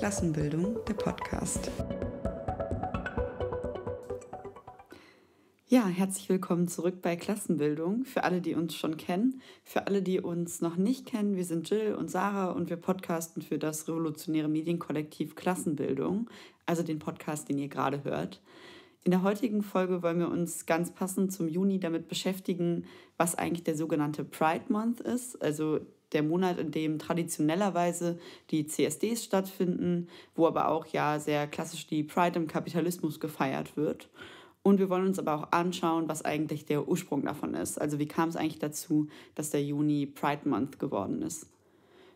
Klassenbildung, der Podcast. Ja, herzlich willkommen zurück bei Klassenbildung. Für alle, die uns schon kennen, für alle, die uns noch nicht kennen, wir sind Jill und Sarah und wir podcasten für das revolutionäre Medienkollektiv Klassenbildung, also den Podcast, den ihr gerade hört. In der heutigen Folge wollen wir uns ganz passend zum Juni damit beschäftigen, was eigentlich der sogenannte Pride Month ist, also der Monat, in dem traditionellerweise die CSDs stattfinden, wo aber auch ja sehr klassisch die Pride im Kapitalismus gefeiert wird. Und wir wollen uns aber auch anschauen, was eigentlich der Ursprung davon ist. Also wie kam es eigentlich dazu, dass der Juni Pride Month geworden ist.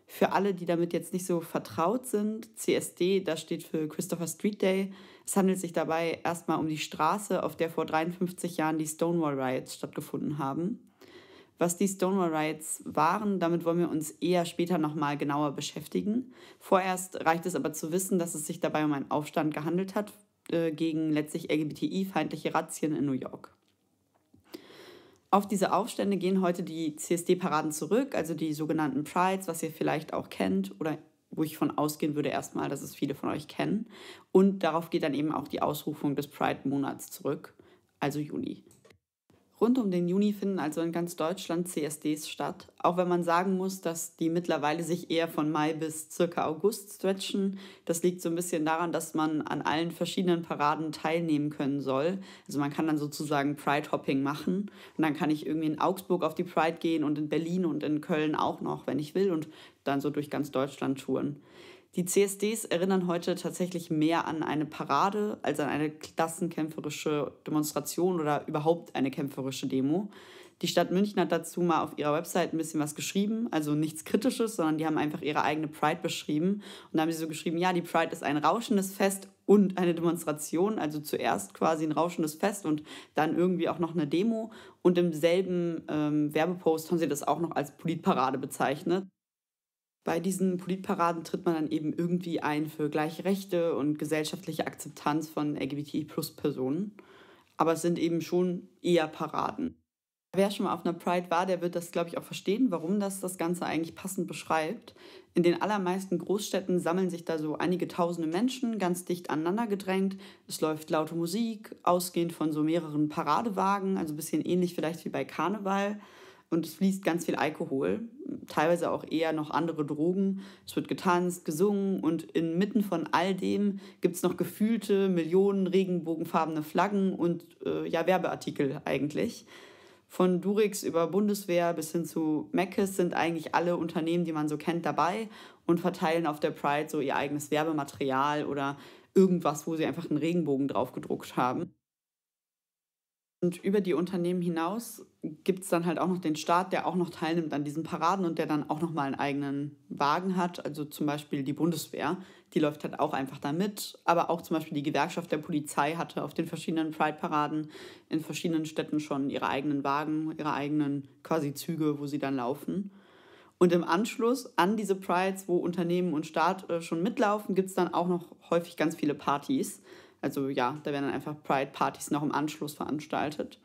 Für alle, die damit jetzt nicht so vertraut sind, CSD, das steht für Christopher Street Day. Es handelt sich dabei erstmal um die Straße, auf der vor 53 Jahren die Stonewall Riots stattgefunden haben. Was die Stonewall Riots waren, damit wollen wir uns eher später nochmal genauer beschäftigen. Vorerst reicht es aber zu wissen, dass es sich dabei um einen Aufstand gehandelt hat äh, gegen letztlich LGBTI-feindliche Razzien in New York. Auf diese Aufstände gehen heute die CSD-Paraden zurück, also die sogenannten Prides, was ihr vielleicht auch kennt oder wo ich von ausgehen würde erstmal, dass es viele von euch kennen. Und darauf geht dann eben auch die Ausrufung des Pride-Monats zurück, also Juni. Rund um den Juni finden also in ganz Deutschland CSDs statt, auch wenn man sagen muss, dass die mittlerweile sich eher von Mai bis circa August stretchen. Das liegt so ein bisschen daran, dass man an allen verschiedenen Paraden teilnehmen können soll. Also man kann dann sozusagen Pride-Hopping machen und dann kann ich irgendwie in Augsburg auf die Pride gehen und in Berlin und in Köln auch noch, wenn ich will und dann so durch ganz Deutschland touren. Die CSDs erinnern heute tatsächlich mehr an eine Parade als an eine klassenkämpferische Demonstration oder überhaupt eine kämpferische Demo. Die Stadt München hat dazu mal auf ihrer Website ein bisschen was geschrieben, also nichts Kritisches, sondern die haben einfach ihre eigene Pride beschrieben. Und da haben sie so geschrieben, ja, die Pride ist ein rauschendes Fest und eine Demonstration, also zuerst quasi ein rauschendes Fest und dann irgendwie auch noch eine Demo. Und im selben ähm, Werbepost haben sie das auch noch als Politparade bezeichnet bei diesen Politparaden tritt man dann eben irgendwie ein für gleiche Rechte und gesellschaftliche Akzeptanz von LGBTI-Plus-Personen. Aber es sind eben schon eher Paraden. Wer schon mal auf einer Pride war, der wird das, glaube ich, auch verstehen, warum das das Ganze eigentlich passend beschreibt. In den allermeisten Großstädten sammeln sich da so einige tausende Menschen ganz dicht aneinander gedrängt. Es läuft laute Musik, ausgehend von so mehreren Paradewagen, also ein bisschen ähnlich vielleicht wie bei Karneval. Und es fließt ganz viel Alkohol, teilweise auch eher noch andere Drogen. Es wird getanzt, gesungen und inmitten von all dem gibt es noch gefühlte Millionen regenbogenfarbene Flaggen und äh, ja, Werbeartikel eigentlich. Von Durex über Bundeswehr bis hin zu Meckes sind eigentlich alle Unternehmen, die man so kennt, dabei und verteilen auf der Pride so ihr eigenes Werbematerial oder irgendwas, wo sie einfach einen Regenbogen drauf gedruckt haben. Und über die Unternehmen hinaus gibt es dann halt auch noch den Staat, der auch noch teilnimmt an diesen Paraden und der dann auch nochmal einen eigenen Wagen hat. Also zum Beispiel die Bundeswehr, die läuft halt auch einfach da mit. Aber auch zum Beispiel die Gewerkschaft der Polizei hatte auf den verschiedenen Pride-Paraden in verschiedenen Städten schon ihre eigenen Wagen, ihre eigenen quasi Züge, wo sie dann laufen. Und im Anschluss an diese Prides, wo Unternehmen und Staat äh, schon mitlaufen, gibt es dann auch noch häufig ganz viele Partys. Also ja, da werden dann einfach Pride-Partys noch im Anschluss veranstaltet.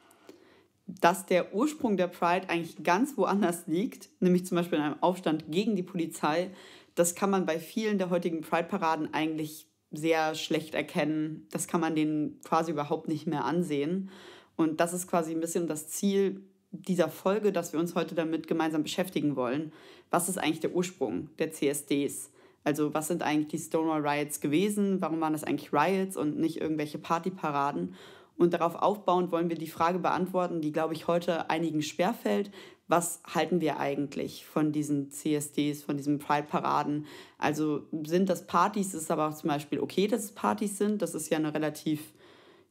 Dass der Ursprung der Pride eigentlich ganz woanders liegt, nämlich zum Beispiel in einem Aufstand gegen die Polizei, das kann man bei vielen der heutigen Pride-Paraden eigentlich sehr schlecht erkennen. Das kann man denen quasi überhaupt nicht mehr ansehen. Und das ist quasi ein bisschen das Ziel dieser Folge, dass wir uns heute damit gemeinsam beschäftigen wollen. Was ist eigentlich der Ursprung der CSDs? Also was sind eigentlich die Stonewall Riots gewesen? Warum waren das eigentlich Riots und nicht irgendwelche Partyparaden? Und darauf aufbauend wollen wir die Frage beantworten, die, glaube ich, heute einigen schwerfällt. Was halten wir eigentlich von diesen CSDs, von diesen Pride-Paraden? Also sind das Partys? Ist aber auch zum Beispiel okay, dass es Partys sind? Das ist ja eine relativ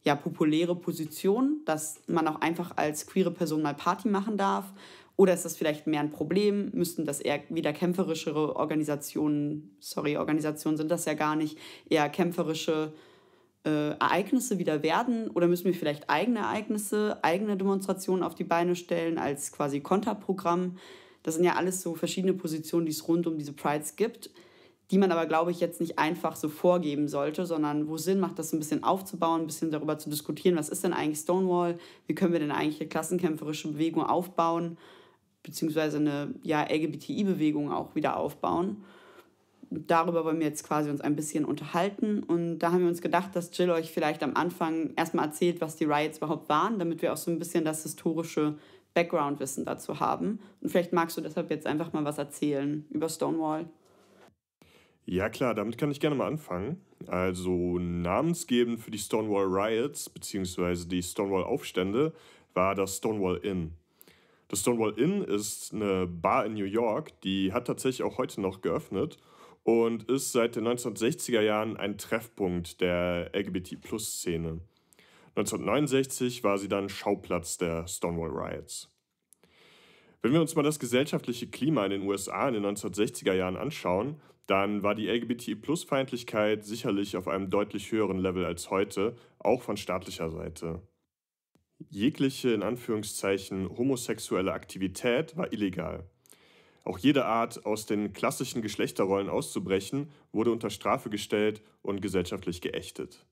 ja, populäre Position, dass man auch einfach als queere Person mal Party machen darf. Oder ist das vielleicht mehr ein Problem? Müssten das eher wieder kämpferischere Organisationen, sorry, Organisationen sind das ja gar nicht, eher kämpferische äh, Ereignisse wieder werden? Oder müssen wir vielleicht eigene Ereignisse, eigene Demonstrationen auf die Beine stellen als quasi Konterprogramm? Das sind ja alles so verschiedene Positionen, die es rund um diese Prides gibt, die man aber, glaube ich, jetzt nicht einfach so vorgeben sollte, sondern wo Sinn macht, das ein bisschen aufzubauen, ein bisschen darüber zu diskutieren, was ist denn eigentlich Stonewall, wie können wir denn eigentlich eine klassenkämpferische Bewegung aufbauen beziehungsweise eine ja, LGBTI-Bewegung auch wieder aufbauen. Darüber wollen wir jetzt quasi uns ein bisschen unterhalten und da haben wir uns gedacht, dass Jill euch vielleicht am Anfang erstmal erzählt, was die Riots überhaupt waren, damit wir auch so ein bisschen das historische Background-Wissen dazu haben. Und vielleicht magst du deshalb jetzt einfach mal was erzählen über Stonewall. Ja klar, damit kann ich gerne mal anfangen. Also namensgebend für die Stonewall Riots bzw. die Stonewall Aufstände war das Stonewall Inn. Das Stonewall Inn ist eine Bar in New York, die hat tatsächlich auch heute noch geöffnet und ist seit den 1960er Jahren ein Treffpunkt der LGBT-Plus-Szene. 1969 war sie dann Schauplatz der Stonewall Riots. Wenn wir uns mal das gesellschaftliche Klima in den USA in den 1960er Jahren anschauen, dann war die lgbt plus feindlichkeit sicherlich auf einem deutlich höheren Level als heute, auch von staatlicher Seite. Jegliche in Anführungszeichen homosexuelle Aktivität war illegal. Auch jede Art, aus den klassischen Geschlechterrollen auszubrechen, wurde unter Strafe gestellt und gesellschaftlich geächtet.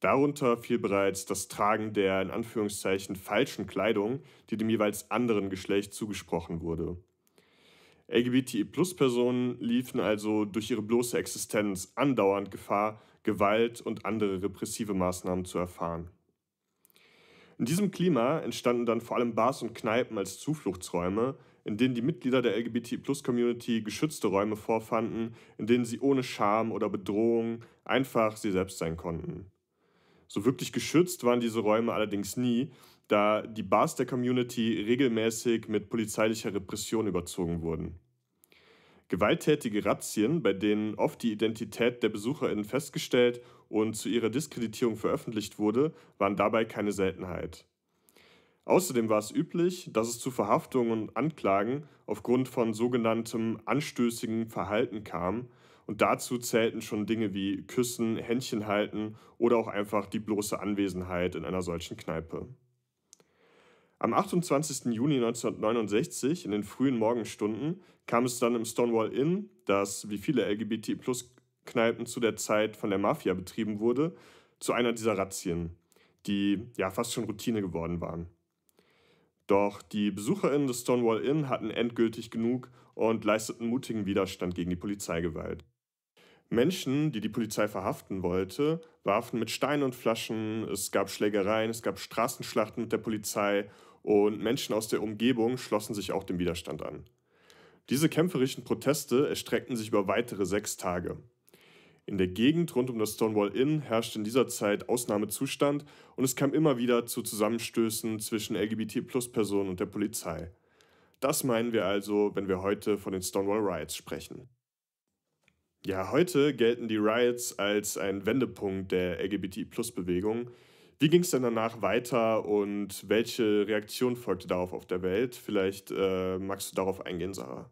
Darunter fiel bereits das Tragen der in Anführungszeichen falschen Kleidung, die dem jeweils anderen Geschlecht zugesprochen wurde. LGBTI-Plus-Personen liefen also durch ihre bloße Existenz andauernd Gefahr, Gewalt und andere repressive Maßnahmen zu erfahren. In diesem Klima entstanden dann vor allem Bars und Kneipen als Zufluchtsräume, in denen die Mitglieder der LGBT-Plus-Community geschützte Räume vorfanden, in denen sie ohne Scham oder Bedrohung einfach sie selbst sein konnten. So wirklich geschützt waren diese Räume allerdings nie, da die Bars der Community regelmäßig mit polizeilicher Repression überzogen wurden. Gewalttätige Razzien, bei denen oft die Identität der BesucherInnen festgestellt und zu ihrer Diskreditierung veröffentlicht wurde, waren dabei keine Seltenheit. Außerdem war es üblich, dass es zu Verhaftungen und Anklagen aufgrund von sogenanntem anstößigen Verhalten kam, und dazu zählten schon Dinge wie Küssen, Händchen halten oder auch einfach die bloße Anwesenheit in einer solchen Kneipe. Am 28. Juni 1969, in den frühen Morgenstunden, kam es dann im Stonewall Inn, das wie viele LGBT-Plus Kneipen zu der Zeit von der Mafia betrieben wurde, zu einer dieser Razzien, die ja fast schon Routine geworden waren. Doch die BesucherInnen des Stonewall Inn hatten endgültig genug und leisteten mutigen Widerstand gegen die Polizeigewalt. Menschen, die die Polizei verhaften wollte, warfen mit Steinen und Flaschen, es gab Schlägereien, es gab Straßenschlachten mit der Polizei und Menschen aus der Umgebung schlossen sich auch dem Widerstand an. Diese kämpferischen Proteste erstreckten sich über weitere sechs Tage. In der Gegend rund um das Stonewall Inn herrschte in dieser Zeit Ausnahmezustand und es kam immer wieder zu Zusammenstößen zwischen LGBT-Plus-Personen und der Polizei. Das meinen wir also, wenn wir heute von den Stonewall Riots sprechen. Ja, heute gelten die Riots als ein Wendepunkt der LGBT-Plus-Bewegung. Wie ging es denn danach weiter und welche Reaktion folgte darauf auf der Welt? Vielleicht äh, magst du darauf eingehen, Sarah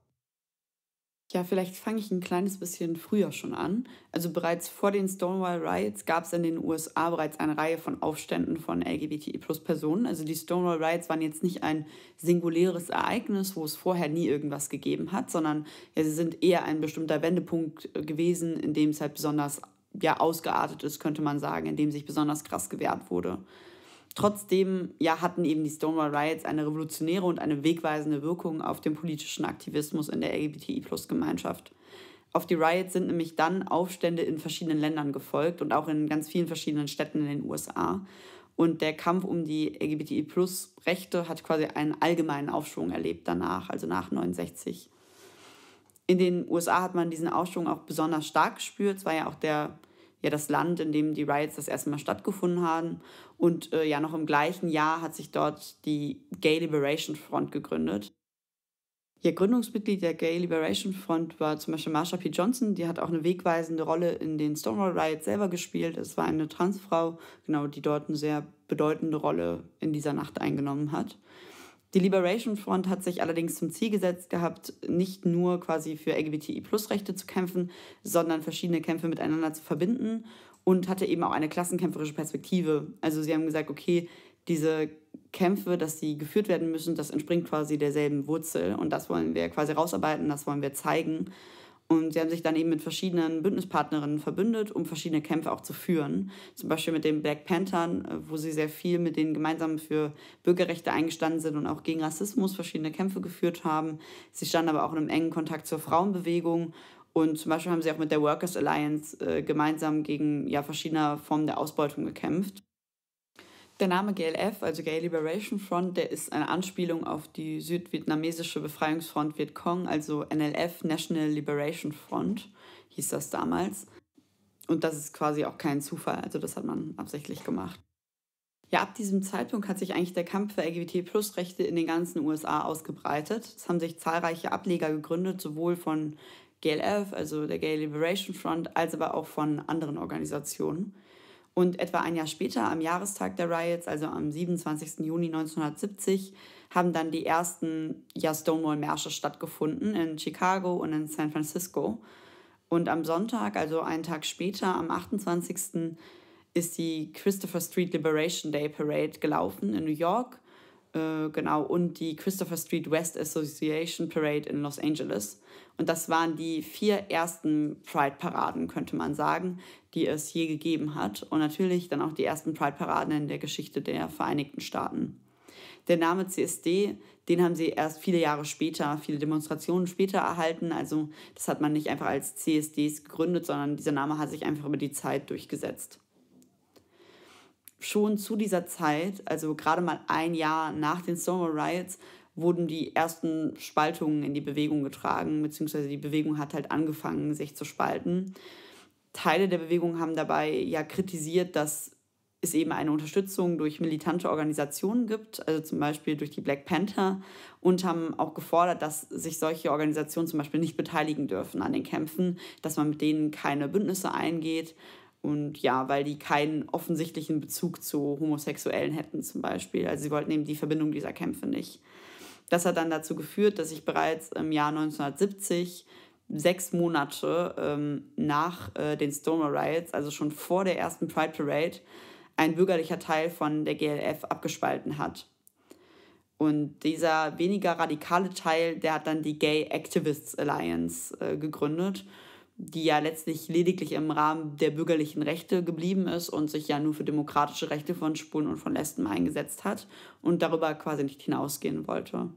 ja, vielleicht fange ich ein kleines bisschen früher schon an. Also bereits vor den Stonewall Riots gab es in den USA bereits eine Reihe von Aufständen von LGBTI-Plus-Personen. E also die Stonewall Riots waren jetzt nicht ein singuläres Ereignis, wo es vorher nie irgendwas gegeben hat, sondern ja, sie sind eher ein bestimmter Wendepunkt äh, gewesen, in dem es halt besonders ja, ausgeartet ist, könnte man sagen, in dem sich besonders krass gewehrt wurde. Trotzdem ja, hatten eben die Stonewall Riots eine revolutionäre und eine wegweisende Wirkung auf den politischen Aktivismus in der LGBTI-Plus-Gemeinschaft. Auf die Riots sind nämlich dann Aufstände in verschiedenen Ländern gefolgt und auch in ganz vielen verschiedenen Städten in den USA. Und der Kampf um die LGBTI-Plus-Rechte hat quasi einen allgemeinen Aufschwung erlebt danach, also nach 69. In den USA hat man diesen Aufschwung auch besonders stark gespürt. Es war ja auch der ja das Land, in dem die Riots das erste Mal stattgefunden haben. Und äh, ja, noch im gleichen Jahr hat sich dort die Gay Liberation Front gegründet. Ihr Gründungsmitglied der Gay Liberation Front war zum Beispiel Marsha P. Johnson, die hat auch eine wegweisende Rolle in den Stonewall Riots selber gespielt. Es war eine Transfrau, genau, die dort eine sehr bedeutende Rolle in dieser Nacht eingenommen hat. Die Liberation Front hat sich allerdings zum Ziel gesetzt gehabt, nicht nur quasi für LGBTI-Plus-Rechte zu kämpfen, sondern verschiedene Kämpfe miteinander zu verbinden und hatte eben auch eine klassenkämpferische Perspektive. Also sie haben gesagt, okay, diese Kämpfe, dass sie geführt werden müssen, das entspringt quasi derselben Wurzel und das wollen wir quasi rausarbeiten, das wollen wir zeigen. Und sie haben sich dann eben mit verschiedenen Bündnispartnerinnen verbündet, um verschiedene Kämpfe auch zu führen. Zum Beispiel mit den Black Panthern, äh, wo sie sehr viel mit denen gemeinsam für Bürgerrechte eingestanden sind und auch gegen Rassismus verschiedene Kämpfe geführt haben. Sie standen aber auch in einem engen Kontakt zur Frauenbewegung. Und zum Beispiel haben sie auch mit der Workers Alliance äh, gemeinsam gegen ja, verschiedene Formen der Ausbeutung gekämpft. Der Name GLF, also Gay Liberation Front, der ist eine Anspielung auf die südvietnamesische Befreiungsfront Viet Cong, also NLF, National Liberation Front, hieß das damals. Und das ist quasi auch kein Zufall, also das hat man absichtlich gemacht. Ja, ab diesem Zeitpunkt hat sich eigentlich der Kampf für LGBT-Plus-Rechte in den ganzen USA ausgebreitet. Es haben sich zahlreiche Ableger gegründet, sowohl von GLF, also der Gay Liberation Front, als aber auch von anderen Organisationen. Und etwa ein Jahr später, am Jahrestag der Riots, also am 27. Juni 1970, haben dann die ersten ja, Stonewall-Märsche stattgefunden in Chicago und in San Francisco. Und am Sonntag, also einen Tag später, am 28. ist die Christopher Street Liberation Day Parade gelaufen in New York äh, genau, und die Christopher Street West Association Parade in Los Angeles. Und das waren die vier ersten Pride-Paraden, könnte man sagen, die es je gegeben hat. Und natürlich dann auch die ersten Pride-Paraden in der Geschichte der Vereinigten Staaten. Der Name CSD, den haben sie erst viele Jahre später, viele Demonstrationen später erhalten. Also das hat man nicht einfach als CSDs gegründet, sondern dieser Name hat sich einfach über die Zeit durchgesetzt schon zu dieser Zeit, also gerade mal ein Jahr nach den Stonewall Riots, wurden die ersten Spaltungen in die Bewegung getragen, beziehungsweise die Bewegung hat halt angefangen, sich zu spalten. Teile der Bewegung haben dabei ja kritisiert, dass es eben eine Unterstützung durch militante Organisationen gibt, also zum Beispiel durch die Black Panther, und haben auch gefordert, dass sich solche Organisationen zum Beispiel nicht beteiligen dürfen an den Kämpfen, dass man mit denen keine Bündnisse eingeht und ja, weil die keinen offensichtlichen Bezug zu Homosexuellen hätten zum Beispiel. Also sie wollten eben die Verbindung dieser Kämpfe nicht. Das hat dann dazu geführt, dass ich bereits im Jahr 1970, sechs Monate ähm, nach äh, den Stonewall Riots, also schon vor der ersten Pride Parade, ein bürgerlicher Teil von der GLF abgespalten hat. Und dieser weniger radikale Teil, der hat dann die Gay Activists Alliance äh, gegründet die ja letztlich lediglich im Rahmen der bürgerlichen Rechte geblieben ist und sich ja nur für demokratische Rechte von Spulen und von Lesben eingesetzt hat und darüber quasi nicht hinausgehen wollte.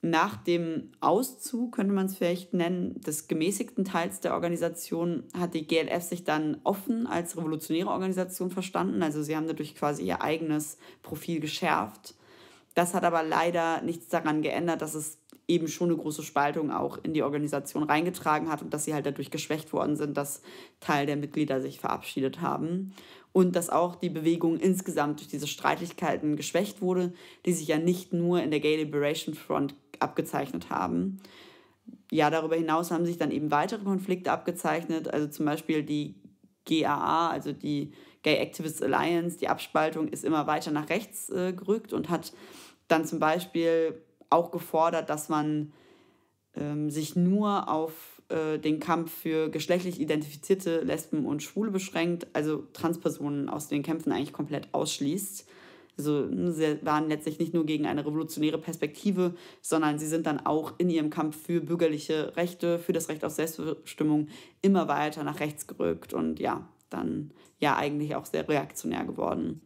Nach dem Auszug, könnte man es vielleicht nennen, des gemäßigten Teils der Organisation hat die GLF sich dann offen als revolutionäre Organisation verstanden. Also sie haben dadurch quasi ihr eigenes Profil geschärft. Das hat aber leider nichts daran geändert, dass es eben schon eine große Spaltung auch in die Organisation reingetragen hat und dass sie halt dadurch geschwächt worden sind, dass Teil der Mitglieder sich verabschiedet haben und dass auch die Bewegung insgesamt durch diese Streitigkeiten geschwächt wurde, die sich ja nicht nur in der Gay Liberation Front abgezeichnet haben. Ja, darüber hinaus haben sich dann eben weitere Konflikte abgezeichnet, also zum Beispiel die GAA, also die Gay Activists Alliance, die Abspaltung ist immer weiter nach rechts äh, gerückt und hat dann zum Beispiel auch gefordert, dass man ähm, sich nur auf äh, den Kampf für geschlechtlich identifizierte Lesben und Schwule beschränkt, also Transpersonen aus den Kämpfen eigentlich komplett ausschließt. Also ne, sie waren letztlich nicht nur gegen eine revolutionäre Perspektive, sondern sie sind dann auch in ihrem Kampf für bürgerliche Rechte, für das Recht auf Selbstbestimmung immer weiter nach rechts gerückt und ja, dann ja eigentlich auch sehr reaktionär geworden.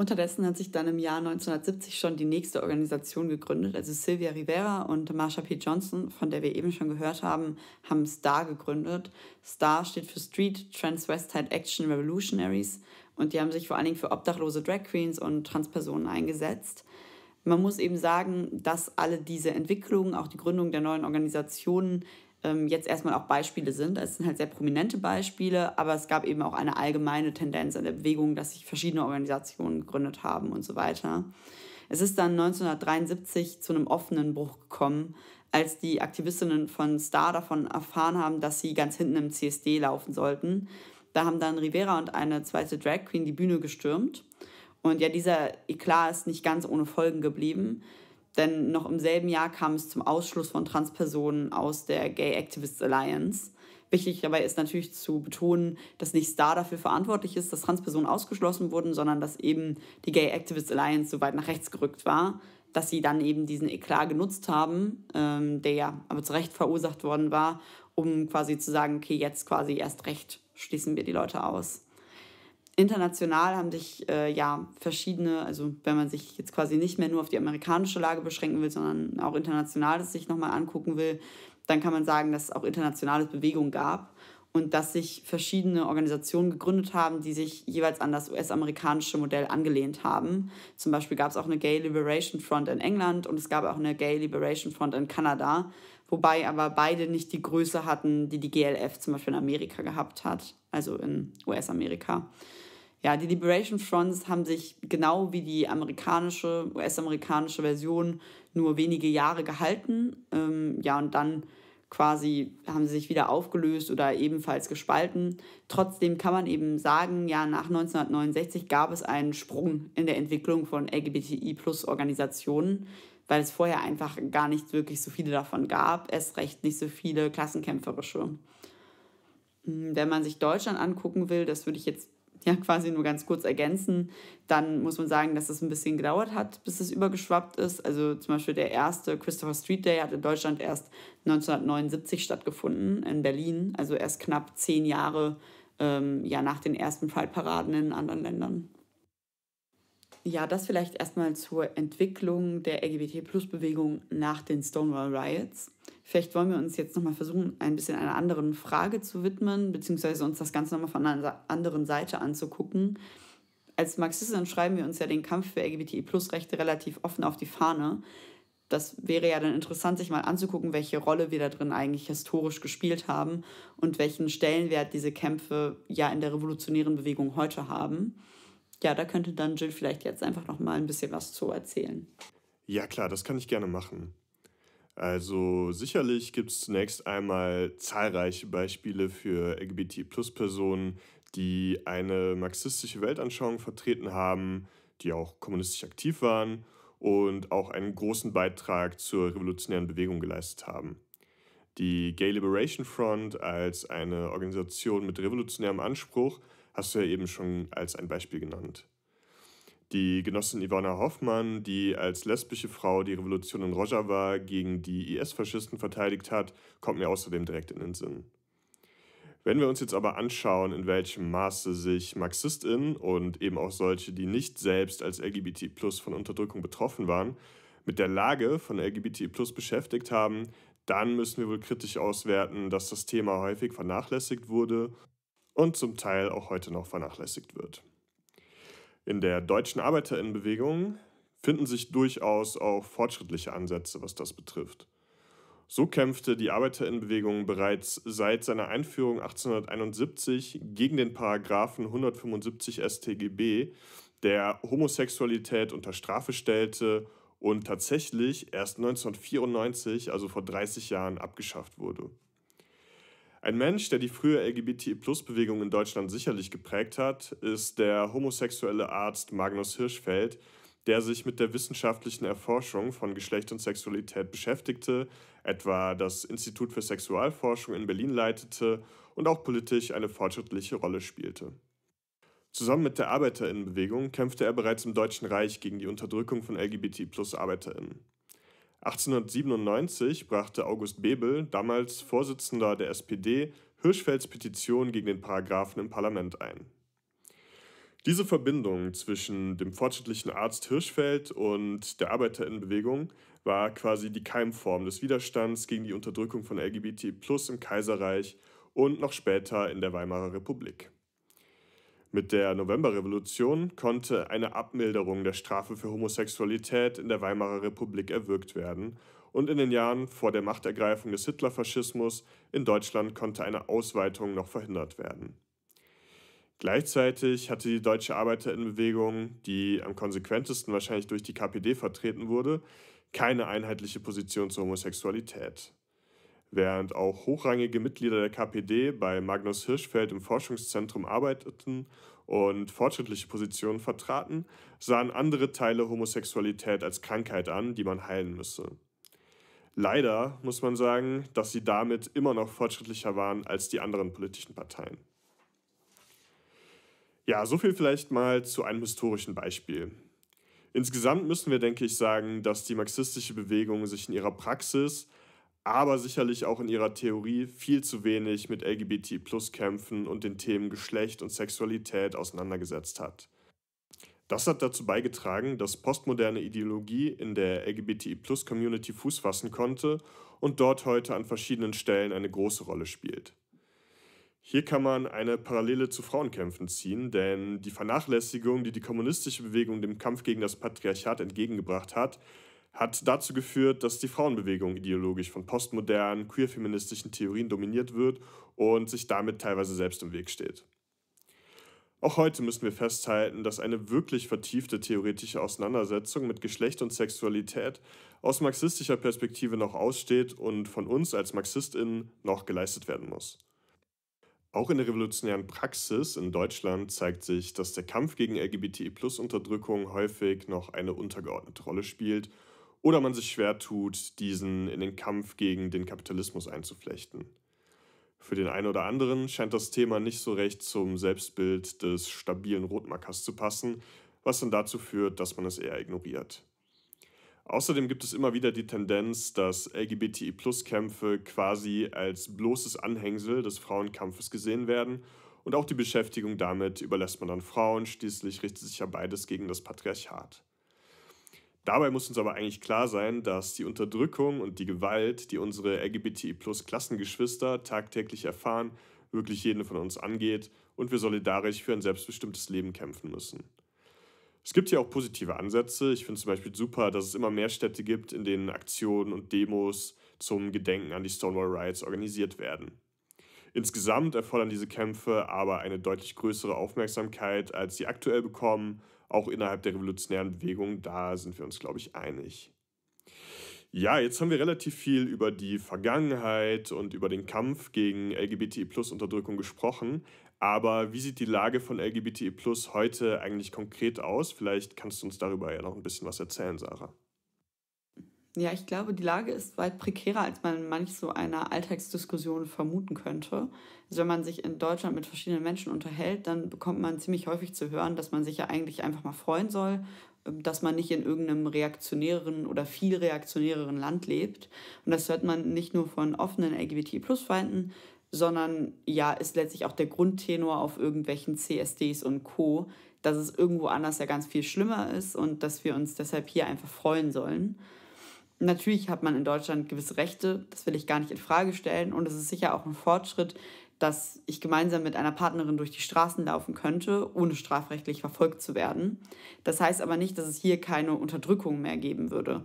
Unterdessen hat sich dann im Jahr 1970 schon die nächste Organisation gegründet. Also Sylvia Rivera und Marsha P. Johnson, von der wir eben schon gehört haben, haben STAR gegründet. STAR steht für Street Transvestite Action Revolutionaries und die haben sich vor allen Dingen für obdachlose Drag Queens und Transpersonen eingesetzt. Man muss eben sagen, dass alle diese Entwicklungen, auch die Gründung der neuen Organisationen, ähm, jetzt erstmal auch Beispiele sind. Also es sind halt sehr prominente Beispiele, aber es gab eben auch eine allgemeine Tendenz in der Bewegung, dass sich verschiedene Organisationen gegründet haben und so weiter. Es ist dann 1973 zu einem offenen Bruch gekommen, als die Aktivistinnen von Star davon erfahren haben, dass sie ganz hinten im CSD laufen sollten. Da haben dann Rivera und eine zweite Drag Queen die Bühne gestürmt. Und ja, dieser Eklat ist nicht ganz ohne Folgen geblieben. Denn noch im selben Jahr kam es zum Ausschluss von Transpersonen aus der Gay Activists Alliance. Wichtig dabei ist natürlich zu betonen, dass nicht Star dafür verantwortlich ist, dass Transpersonen ausgeschlossen wurden, sondern dass eben die Gay Activists Alliance so weit nach rechts gerückt war, dass sie dann eben diesen Eklat genutzt haben, ähm, der ja aber zu Recht verursacht worden war, um quasi zu sagen, okay, jetzt quasi erst recht schließen wir die Leute aus international haben sich äh, ja verschiedene, also wenn man sich jetzt quasi nicht mehr nur auf die amerikanische Lage beschränken will, sondern auch international das sich nochmal angucken will, dann kann man sagen, dass es auch internationale Bewegungen gab und dass sich verschiedene Organisationen gegründet haben, die sich jeweils an das US-amerikanische Modell angelehnt haben. Zum Beispiel gab es auch eine Gay Liberation Front in England und es gab auch eine Gay Liberation Front in Kanada, wobei aber beide nicht die Größe hatten, die die GLF zum Beispiel in Amerika gehabt hat, also in US-Amerika. Ja, die Liberation Fronts haben sich genau wie die amerikanische, US-amerikanische Version nur wenige Jahre gehalten. Ähm, ja, und dann quasi haben sie sich wieder aufgelöst oder ebenfalls gespalten. Trotzdem kann man eben sagen, ja, nach 1969 gab es einen Sprung in der Entwicklung von LGBTI-Plus-Organisationen, weil es vorher einfach gar nicht wirklich so viele davon gab, erst recht nicht so viele klassenkämpferische. Hm, wenn man sich Deutschland angucken will, das würde ich jetzt ja quasi nur ganz kurz ergänzen, dann muss man sagen, dass es ein bisschen gedauert hat, bis es übergeschwappt ist. Also zum Beispiel der erste Christopher Street Day hat in Deutschland erst 1979 stattgefunden, in Berlin, also erst knapp zehn Jahre ähm, ja, nach den ersten Pride-Paraden in anderen Ländern. Ja, das vielleicht erstmal zur Entwicklung der LGBT-Plus-Bewegung nach den Stonewall Riots. Vielleicht wollen wir uns jetzt nochmal versuchen, ein bisschen einer anderen Frage zu widmen, beziehungsweise uns das Ganze nochmal von einer anderen Seite anzugucken. Als Marxistinnen schreiben wir uns ja den Kampf für lgbt plus rechte relativ offen auf die Fahne. Das wäre ja dann interessant, sich mal anzugucken, welche Rolle wir da drin eigentlich historisch gespielt haben und welchen Stellenwert diese Kämpfe ja in der revolutionären Bewegung heute haben ja, da könnte dann Jill vielleicht jetzt einfach noch mal ein bisschen was zu erzählen. Ja, klar, das kann ich gerne machen. Also sicherlich gibt es zunächst einmal zahlreiche Beispiele für LGBT-Plus-Personen, die eine marxistische Weltanschauung vertreten haben, die auch kommunistisch aktiv waren und auch einen großen Beitrag zur revolutionären Bewegung geleistet haben. Die Gay Liberation Front als eine Organisation mit revolutionärem Anspruch hast du ja eben schon als ein Beispiel genannt. Die Genossin Ivana Hoffmann, die als lesbische Frau die Revolution in Rojava gegen die IS-Faschisten verteidigt hat, kommt mir außerdem direkt in den Sinn. Wenn wir uns jetzt aber anschauen, in welchem Maße sich MarxistInnen und eben auch solche, die nicht selbst als LGBT Plus von Unterdrückung betroffen waren, mit der Lage von LGBT Plus beschäftigt haben, dann müssen wir wohl kritisch auswerten, dass das Thema häufig vernachlässigt wurde und zum Teil auch heute noch vernachlässigt wird. In der deutschen Arbeiterinnenbewegung finden sich durchaus auch fortschrittliche Ansätze, was das betrifft. So kämpfte die Arbeiterinnenbewegung bereits seit seiner Einführung 1871 gegen den Paragraphen 175 StGB, der Homosexualität unter Strafe stellte und tatsächlich erst 1994, also vor 30 Jahren, abgeschafft wurde. Ein Mensch, der die frühe LGBTI-Plus-Bewegung in Deutschland sicherlich geprägt hat, ist der homosexuelle Arzt Magnus Hirschfeld, der sich mit der wissenschaftlichen Erforschung von Geschlecht und Sexualität beschäftigte, etwa das Institut für Sexualforschung in Berlin leitete und auch politisch eine fortschrittliche Rolle spielte. Zusammen mit der Arbeiterinnenbewegung kämpfte er bereits im Deutschen Reich gegen die Unterdrückung von LGBT-Plus-Arbeiterinnen. 1897 brachte August Bebel, damals Vorsitzender der SPD, Hirschfelds Petition gegen den Paragraphen im Parlament ein. Diese Verbindung zwischen dem fortschrittlichen Arzt Hirschfeld und der Arbeiterinnenbewegung war quasi die Keimform des Widerstands gegen die Unterdrückung von LGBT+ plus im Kaiserreich und noch später in der Weimarer Republik. Mit der Novemberrevolution konnte eine Abmilderung der Strafe für Homosexualität in der Weimarer Republik erwirkt werden und in den Jahren vor der Machtergreifung des Hitlerfaschismus in Deutschland konnte eine Ausweitung noch verhindert werden. Gleichzeitig hatte die deutsche Arbeiterinnenbewegung, die am konsequentesten wahrscheinlich durch die KPD vertreten wurde, keine einheitliche Position zur Homosexualität. Während auch hochrangige Mitglieder der KPD bei Magnus Hirschfeld im Forschungszentrum arbeiteten und fortschrittliche Positionen vertraten, sahen andere Teile Homosexualität als Krankheit an, die man heilen müsse. Leider muss man sagen, dass sie damit immer noch fortschrittlicher waren als die anderen politischen Parteien. Ja, so viel vielleicht mal zu einem historischen Beispiel. Insgesamt müssen wir, denke ich, sagen, dass die marxistische Bewegung sich in ihrer Praxis aber sicherlich auch in ihrer Theorie viel zu wenig mit LGBT-Plus-Kämpfen und den Themen Geschlecht und Sexualität auseinandergesetzt hat. Das hat dazu beigetragen, dass postmoderne Ideologie in der LGBTI-Plus-Community Fuß fassen konnte und dort heute an verschiedenen Stellen eine große Rolle spielt. Hier kann man eine Parallele zu Frauenkämpfen ziehen, denn die Vernachlässigung, die die kommunistische Bewegung dem Kampf gegen das Patriarchat entgegengebracht hat, hat dazu geführt, dass die Frauenbewegung ideologisch von postmodernen, queerfeministischen Theorien dominiert wird und sich damit teilweise selbst im Weg steht. Auch heute müssen wir festhalten, dass eine wirklich vertiefte theoretische Auseinandersetzung mit Geschlecht und Sexualität aus marxistischer Perspektive noch aussteht und von uns als Marxistinnen noch geleistet werden muss. Auch in der revolutionären Praxis in Deutschland zeigt sich, dass der Kampf gegen LGBTI-Plus-Unterdrückung häufig noch eine untergeordnete Rolle spielt oder man sich schwer tut, diesen in den Kampf gegen den Kapitalismus einzuflechten. Für den einen oder anderen scheint das Thema nicht so recht zum Selbstbild des stabilen Rotmarkers zu passen, was dann dazu führt, dass man es eher ignoriert. Außerdem gibt es immer wieder die Tendenz, dass LGBTI-Plus-Kämpfe quasi als bloßes Anhängsel des Frauenkampfes gesehen werden und auch die Beschäftigung damit überlässt man dann Frauen, schließlich richtet sich ja beides gegen das Patriarchat. Dabei muss uns aber eigentlich klar sein, dass die Unterdrückung und die Gewalt, die unsere LGBTI-Plus-Klassengeschwister tagtäglich erfahren, wirklich jeden von uns angeht und wir solidarisch für ein selbstbestimmtes Leben kämpfen müssen. Es gibt hier auch positive Ansätze. Ich finde zum Beispiel super, dass es immer mehr Städte gibt, in denen Aktionen und Demos zum Gedenken an die Stonewall Riots organisiert werden. Insgesamt erfordern diese Kämpfe aber eine deutlich größere Aufmerksamkeit, als sie aktuell bekommen auch innerhalb der revolutionären Bewegung, da sind wir uns, glaube ich, einig. Ja, jetzt haben wir relativ viel über die Vergangenheit und über den Kampf gegen LGBTI-Plus-Unterdrückung e gesprochen. Aber wie sieht die Lage von LGBTI-Plus e heute eigentlich konkret aus? Vielleicht kannst du uns darüber ja noch ein bisschen was erzählen, Sarah. Ja, ich glaube, die Lage ist weit prekärer, als man in manch so einer Alltagsdiskussion vermuten könnte. Also wenn man sich in Deutschland mit verschiedenen Menschen unterhält, dann bekommt man ziemlich häufig zu hören, dass man sich ja eigentlich einfach mal freuen soll, ähm, dass man nicht in irgendeinem reaktionären oder viel reaktionäreren Land lebt. Und das hört man nicht nur von offenen LGBT-Plus-Feinden, sondern ja, ist letztlich auch der Grundtenor auf irgendwelchen CSDs und Co., dass es irgendwo anders ja ganz viel schlimmer ist und dass wir uns deshalb hier einfach freuen sollen. Natürlich hat man in Deutschland gewisse Rechte, das will ich gar nicht in Frage stellen. Und es ist sicher auch ein Fortschritt, dass ich gemeinsam mit einer Partnerin durch die Straßen laufen könnte, ohne strafrechtlich verfolgt zu werden. Das heißt aber nicht, dass es hier keine Unterdrückung mehr geben würde.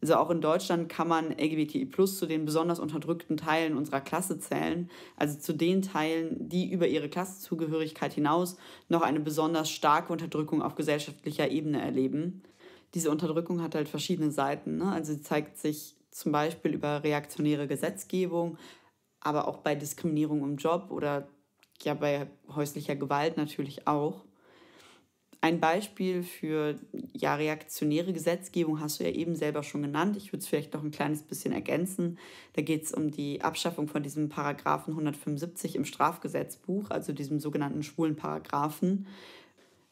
Also auch in Deutschland kann man LGBTI Plus zu den besonders unterdrückten Teilen unserer Klasse zählen, also zu den Teilen, die über ihre Klassenzugehörigkeit hinaus noch eine besonders starke Unterdrückung auf gesellschaftlicher Ebene erleben diese Unterdrückung hat halt verschiedene Seiten. Ne? Also sie zeigt sich zum Beispiel über reaktionäre Gesetzgebung, aber auch bei Diskriminierung im Job oder ja bei häuslicher Gewalt natürlich auch. Ein Beispiel für ja, reaktionäre Gesetzgebung hast du ja eben selber schon genannt. Ich würde es vielleicht noch ein kleines bisschen ergänzen. Da geht es um die Abschaffung von diesem Paragraphen 175 im Strafgesetzbuch, also diesem sogenannten schwulen Paragraphen.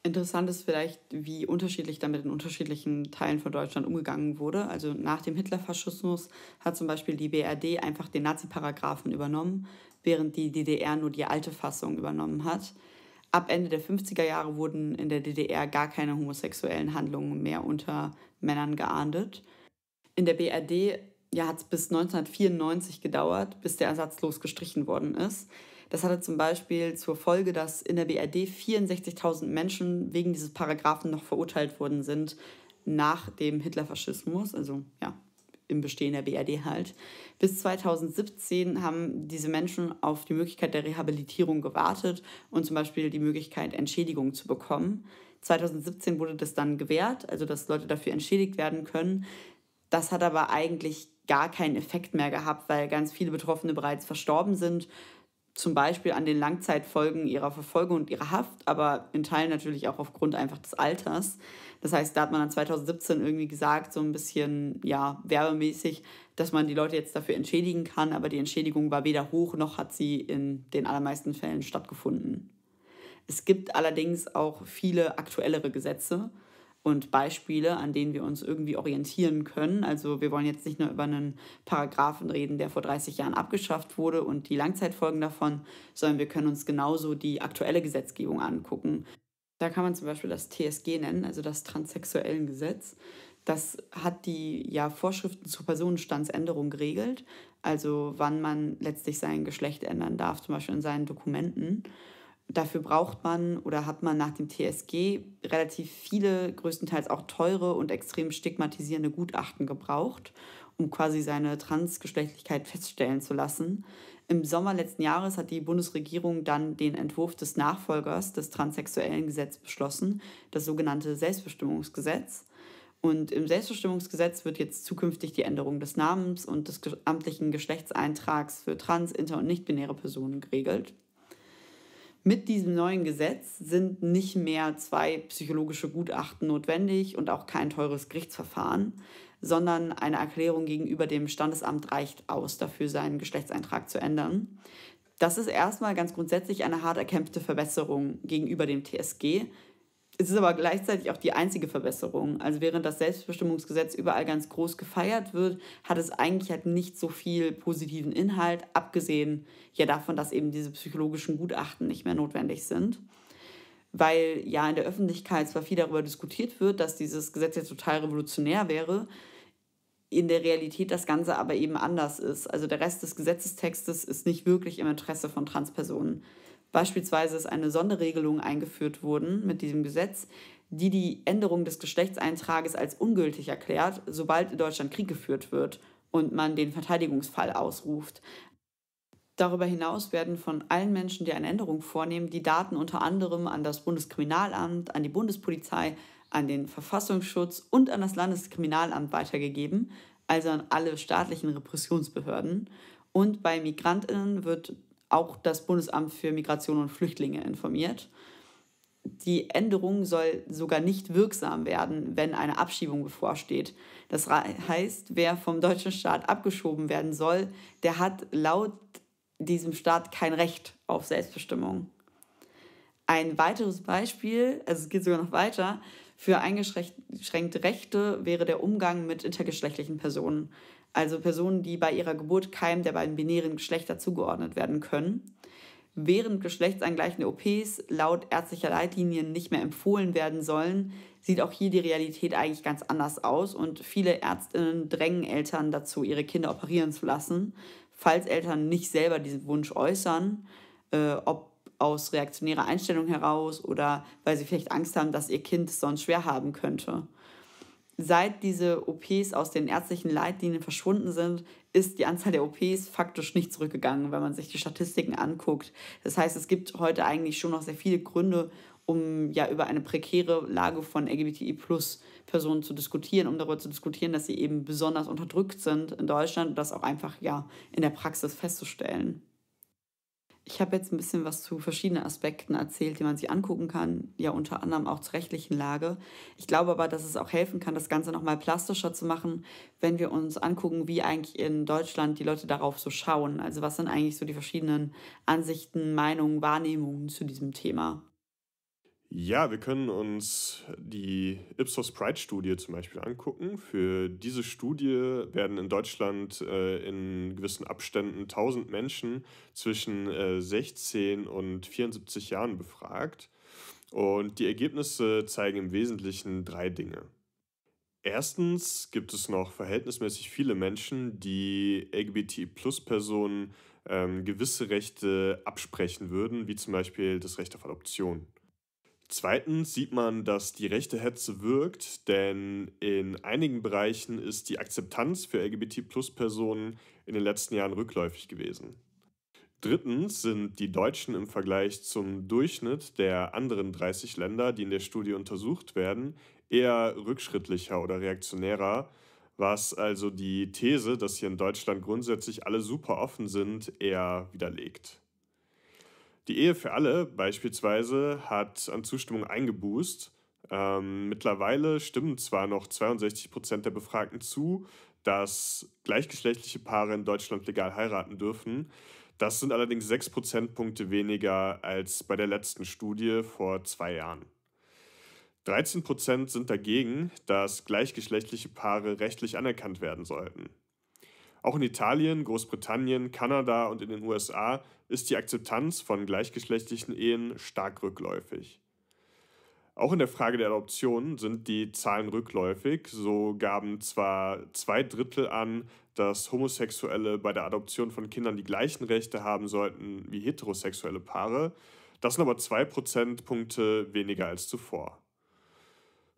Interessant ist vielleicht, wie unterschiedlich damit in unterschiedlichen Teilen von Deutschland umgegangen wurde. Also nach dem Hitlerfaschismus hat zum Beispiel die BRD einfach den Nazi-Paragraphen übernommen, während die DDR nur die alte Fassung übernommen hat. Ab Ende der 50er Jahre wurden in der DDR gar keine homosexuellen Handlungen mehr unter Männern geahndet. In der BRD ja, hat es bis 1994 gedauert, bis der ersatzlos gestrichen worden ist. Das hatte zum Beispiel zur Folge, dass in der BRD 64.000 Menschen wegen dieses Paragraphen noch verurteilt worden sind nach dem Hitlerfaschismus, also ja, im Bestehen der BRD halt. Bis 2017 haben diese Menschen auf die Möglichkeit der Rehabilitierung gewartet und zum Beispiel die Möglichkeit, Entschädigung zu bekommen. 2017 wurde das dann gewährt, also dass Leute dafür entschädigt werden können. Das hat aber eigentlich gar keinen Effekt mehr gehabt, weil ganz viele Betroffene bereits verstorben sind zum Beispiel an den Langzeitfolgen ihrer Verfolgung und ihrer Haft, aber in Teilen natürlich auch aufgrund einfach des Alters. Das heißt, da hat man dann 2017 irgendwie gesagt, so ein bisschen, ja, werbemäßig, dass man die Leute jetzt dafür entschädigen kann, aber die Entschädigung war weder hoch noch hat sie in den allermeisten Fällen stattgefunden. Es gibt allerdings auch viele aktuellere Gesetze, und Beispiele, an denen wir uns irgendwie orientieren können. Also wir wollen jetzt nicht nur über einen Paragraphen reden, der vor 30 Jahren abgeschafft wurde und die Langzeitfolgen davon, sondern wir können uns genauso die aktuelle Gesetzgebung angucken. Da kann man zum Beispiel das TSG nennen, also das Transsexuellen Gesetz. Das hat die ja, Vorschriften zur Personenstandsänderung geregelt, also wann man letztlich sein Geschlecht ändern darf, zum Beispiel in seinen Dokumenten. Dafür braucht man oder hat man nach dem TSG relativ viele, größtenteils auch teure und extrem stigmatisierende Gutachten gebraucht, um quasi seine Transgeschlechtlichkeit feststellen zu lassen. Im Sommer letzten Jahres hat die Bundesregierung dann den Entwurf des Nachfolgers des transsexuellen Gesetzes beschlossen, das sogenannte Selbstbestimmungsgesetz. Und im Selbstbestimmungsgesetz wird jetzt zukünftig die Änderung des Namens und des amtlichen Geschlechtseintrags für trans, inter und nichtbinäre Personen geregelt. Mit diesem neuen Gesetz sind nicht mehr zwei psychologische Gutachten notwendig und auch kein teures Gerichtsverfahren, sondern eine Erklärung gegenüber dem Standesamt reicht aus, dafür seinen Geschlechtseintrag zu ändern. Das ist erstmal ganz grundsätzlich eine hart erkämpfte Verbesserung gegenüber dem TSG, es ist aber gleichzeitig auch die einzige Verbesserung. Also während das Selbstbestimmungsgesetz überall ganz groß gefeiert wird, hat es eigentlich halt nicht so viel positiven Inhalt, abgesehen ja davon, dass eben diese psychologischen Gutachten nicht mehr notwendig sind. Weil ja in der Öffentlichkeit zwar viel darüber diskutiert wird, dass dieses Gesetz jetzt total revolutionär wäre, in der Realität das Ganze aber eben anders ist. Also der Rest des Gesetzestextes ist nicht wirklich im Interesse von Transpersonen. Beispielsweise ist eine Sonderregelung eingeführt worden mit diesem Gesetz, die die Änderung des Geschlechtseintrages als ungültig erklärt, sobald in Deutschland Krieg geführt wird und man den Verteidigungsfall ausruft. Darüber hinaus werden von allen Menschen, die eine Änderung vornehmen, die Daten unter anderem an das Bundeskriminalamt, an die Bundespolizei, an den Verfassungsschutz und an das Landeskriminalamt weitergegeben, also an alle staatlichen Repressionsbehörden. Und bei Migrantinnen wird auch das Bundesamt für Migration und Flüchtlinge informiert. Die Änderung soll sogar nicht wirksam werden, wenn eine Abschiebung bevorsteht. Das heißt, wer vom deutschen Staat abgeschoben werden soll, der hat laut diesem Staat kein Recht auf Selbstbestimmung. Ein weiteres Beispiel, also es geht sogar noch weiter, für eingeschränkte Rechte wäre der Umgang mit intergeschlechtlichen Personen also Personen, die bei ihrer Geburt keinem der beiden binären Geschlechter zugeordnet werden können, während geschlechtsangleichende OPs laut ärztlicher Leitlinien nicht mehr empfohlen werden sollen, sieht auch hier die Realität eigentlich ganz anders aus und viele Ärztinnen drängen Eltern dazu, ihre Kinder operieren zu lassen, falls Eltern nicht selber diesen Wunsch äußern, äh, ob aus reaktionärer Einstellung heraus oder weil sie vielleicht Angst haben, dass ihr Kind es sonst schwer haben könnte. Seit diese OPs aus den ärztlichen Leitlinien verschwunden sind, ist die Anzahl der OPs faktisch nicht zurückgegangen, wenn man sich die Statistiken anguckt. Das heißt, es gibt heute eigentlich schon noch sehr viele Gründe, um ja über eine prekäre Lage von LGBTI-Plus-Personen zu diskutieren, um darüber zu diskutieren, dass sie eben besonders unterdrückt sind in Deutschland und das auch einfach ja in der Praxis festzustellen. Ich habe jetzt ein bisschen was zu verschiedenen Aspekten erzählt, die man sich angucken kann, ja unter anderem auch zur rechtlichen Lage. Ich glaube aber, dass es auch helfen kann, das Ganze nochmal plastischer zu machen, wenn wir uns angucken, wie eigentlich in Deutschland die Leute darauf so schauen. Also was sind eigentlich so die verschiedenen Ansichten, Meinungen, Wahrnehmungen zu diesem Thema. Ja, wir können uns die Ipsos Pride-Studie zum Beispiel angucken. Für diese Studie werden in Deutschland äh, in gewissen Abständen 1000 Menschen zwischen äh, 16 und 74 Jahren befragt. Und die Ergebnisse zeigen im Wesentlichen drei Dinge. Erstens gibt es noch verhältnismäßig viele Menschen, die LGBTI-Plus-Personen ähm, gewisse Rechte absprechen würden, wie zum Beispiel das Recht auf Adoption. Zweitens sieht man, dass die rechte Hetze wirkt, denn in einigen Bereichen ist die Akzeptanz für LGBT-Plus-Personen in den letzten Jahren rückläufig gewesen. Drittens sind die Deutschen im Vergleich zum Durchschnitt der anderen 30 Länder, die in der Studie untersucht werden, eher rückschrittlicher oder reaktionärer, was also die These, dass hier in Deutschland grundsätzlich alle super offen sind, eher widerlegt. Die Ehe für alle beispielsweise hat an Zustimmung eingebußt. Ähm, mittlerweile stimmen zwar noch 62 Prozent der Befragten zu, dass gleichgeschlechtliche Paare in Deutschland legal heiraten dürfen. Das sind allerdings sechs Prozentpunkte weniger als bei der letzten Studie vor zwei Jahren. 13 Prozent sind dagegen, dass gleichgeschlechtliche Paare rechtlich anerkannt werden sollten. Auch in Italien, Großbritannien, Kanada und in den USA ist die Akzeptanz von gleichgeschlechtlichen Ehen stark rückläufig. Auch in der Frage der Adoption sind die Zahlen rückläufig. So gaben zwar zwei Drittel an, dass Homosexuelle bei der Adoption von Kindern die gleichen Rechte haben sollten wie heterosexuelle Paare. Das sind aber zwei Prozentpunkte weniger als zuvor.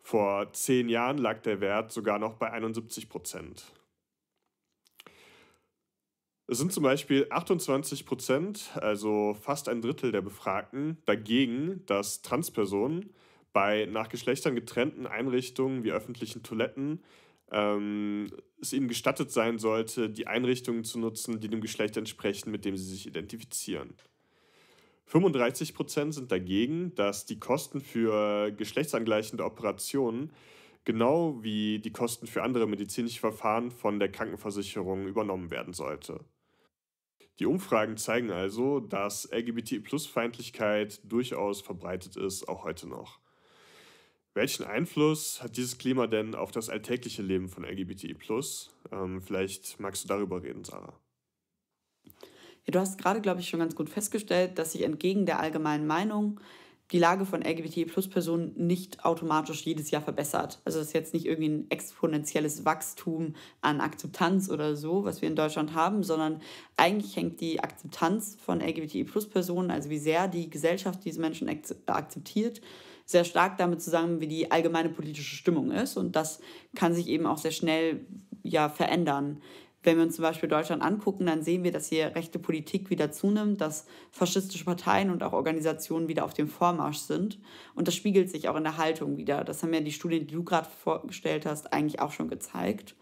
Vor zehn Jahren lag der Wert sogar noch bei 71 Prozent. Es sind zum Beispiel 28 Prozent, also fast ein Drittel der Befragten, dagegen, dass Transpersonen bei nach Geschlechtern getrennten Einrichtungen wie öffentlichen Toiletten ähm, es ihnen gestattet sein sollte, die Einrichtungen zu nutzen, die dem Geschlecht entsprechen, mit dem sie sich identifizieren. 35 Prozent sind dagegen, dass die Kosten für geschlechtsangleichende Operationen genau wie die Kosten für andere medizinische Verfahren von der Krankenversicherung übernommen werden sollte. Die Umfragen zeigen also, dass LGBT-Plus-Feindlichkeit durchaus verbreitet ist, auch heute noch. Welchen Einfluss hat dieses Klima denn auf das alltägliche Leben von LGBTI? Ähm, vielleicht magst du darüber reden, Sarah. Ja, du hast gerade, glaube ich, schon ganz gut festgestellt, dass sich entgegen der allgemeinen Meinung die Lage von LGBT-Plus-Personen nicht automatisch jedes Jahr verbessert. Also es ist jetzt nicht irgendwie ein exponentielles Wachstum an Akzeptanz oder so, was wir in Deutschland haben, sondern eigentlich hängt die Akzeptanz von LGBT-Plus-Personen, also wie sehr die Gesellschaft diese Menschen akzeptiert, sehr stark damit zusammen, wie die allgemeine politische Stimmung ist. Und das kann sich eben auch sehr schnell ja, verändern. Wenn wir uns zum Beispiel Deutschland angucken, dann sehen wir, dass hier rechte Politik wieder zunimmt, dass faschistische Parteien und auch Organisationen wieder auf dem Vormarsch sind. Und das spiegelt sich auch in der Haltung wieder. Das haben ja die Studien, die du gerade vorgestellt hast, eigentlich auch schon gezeigt.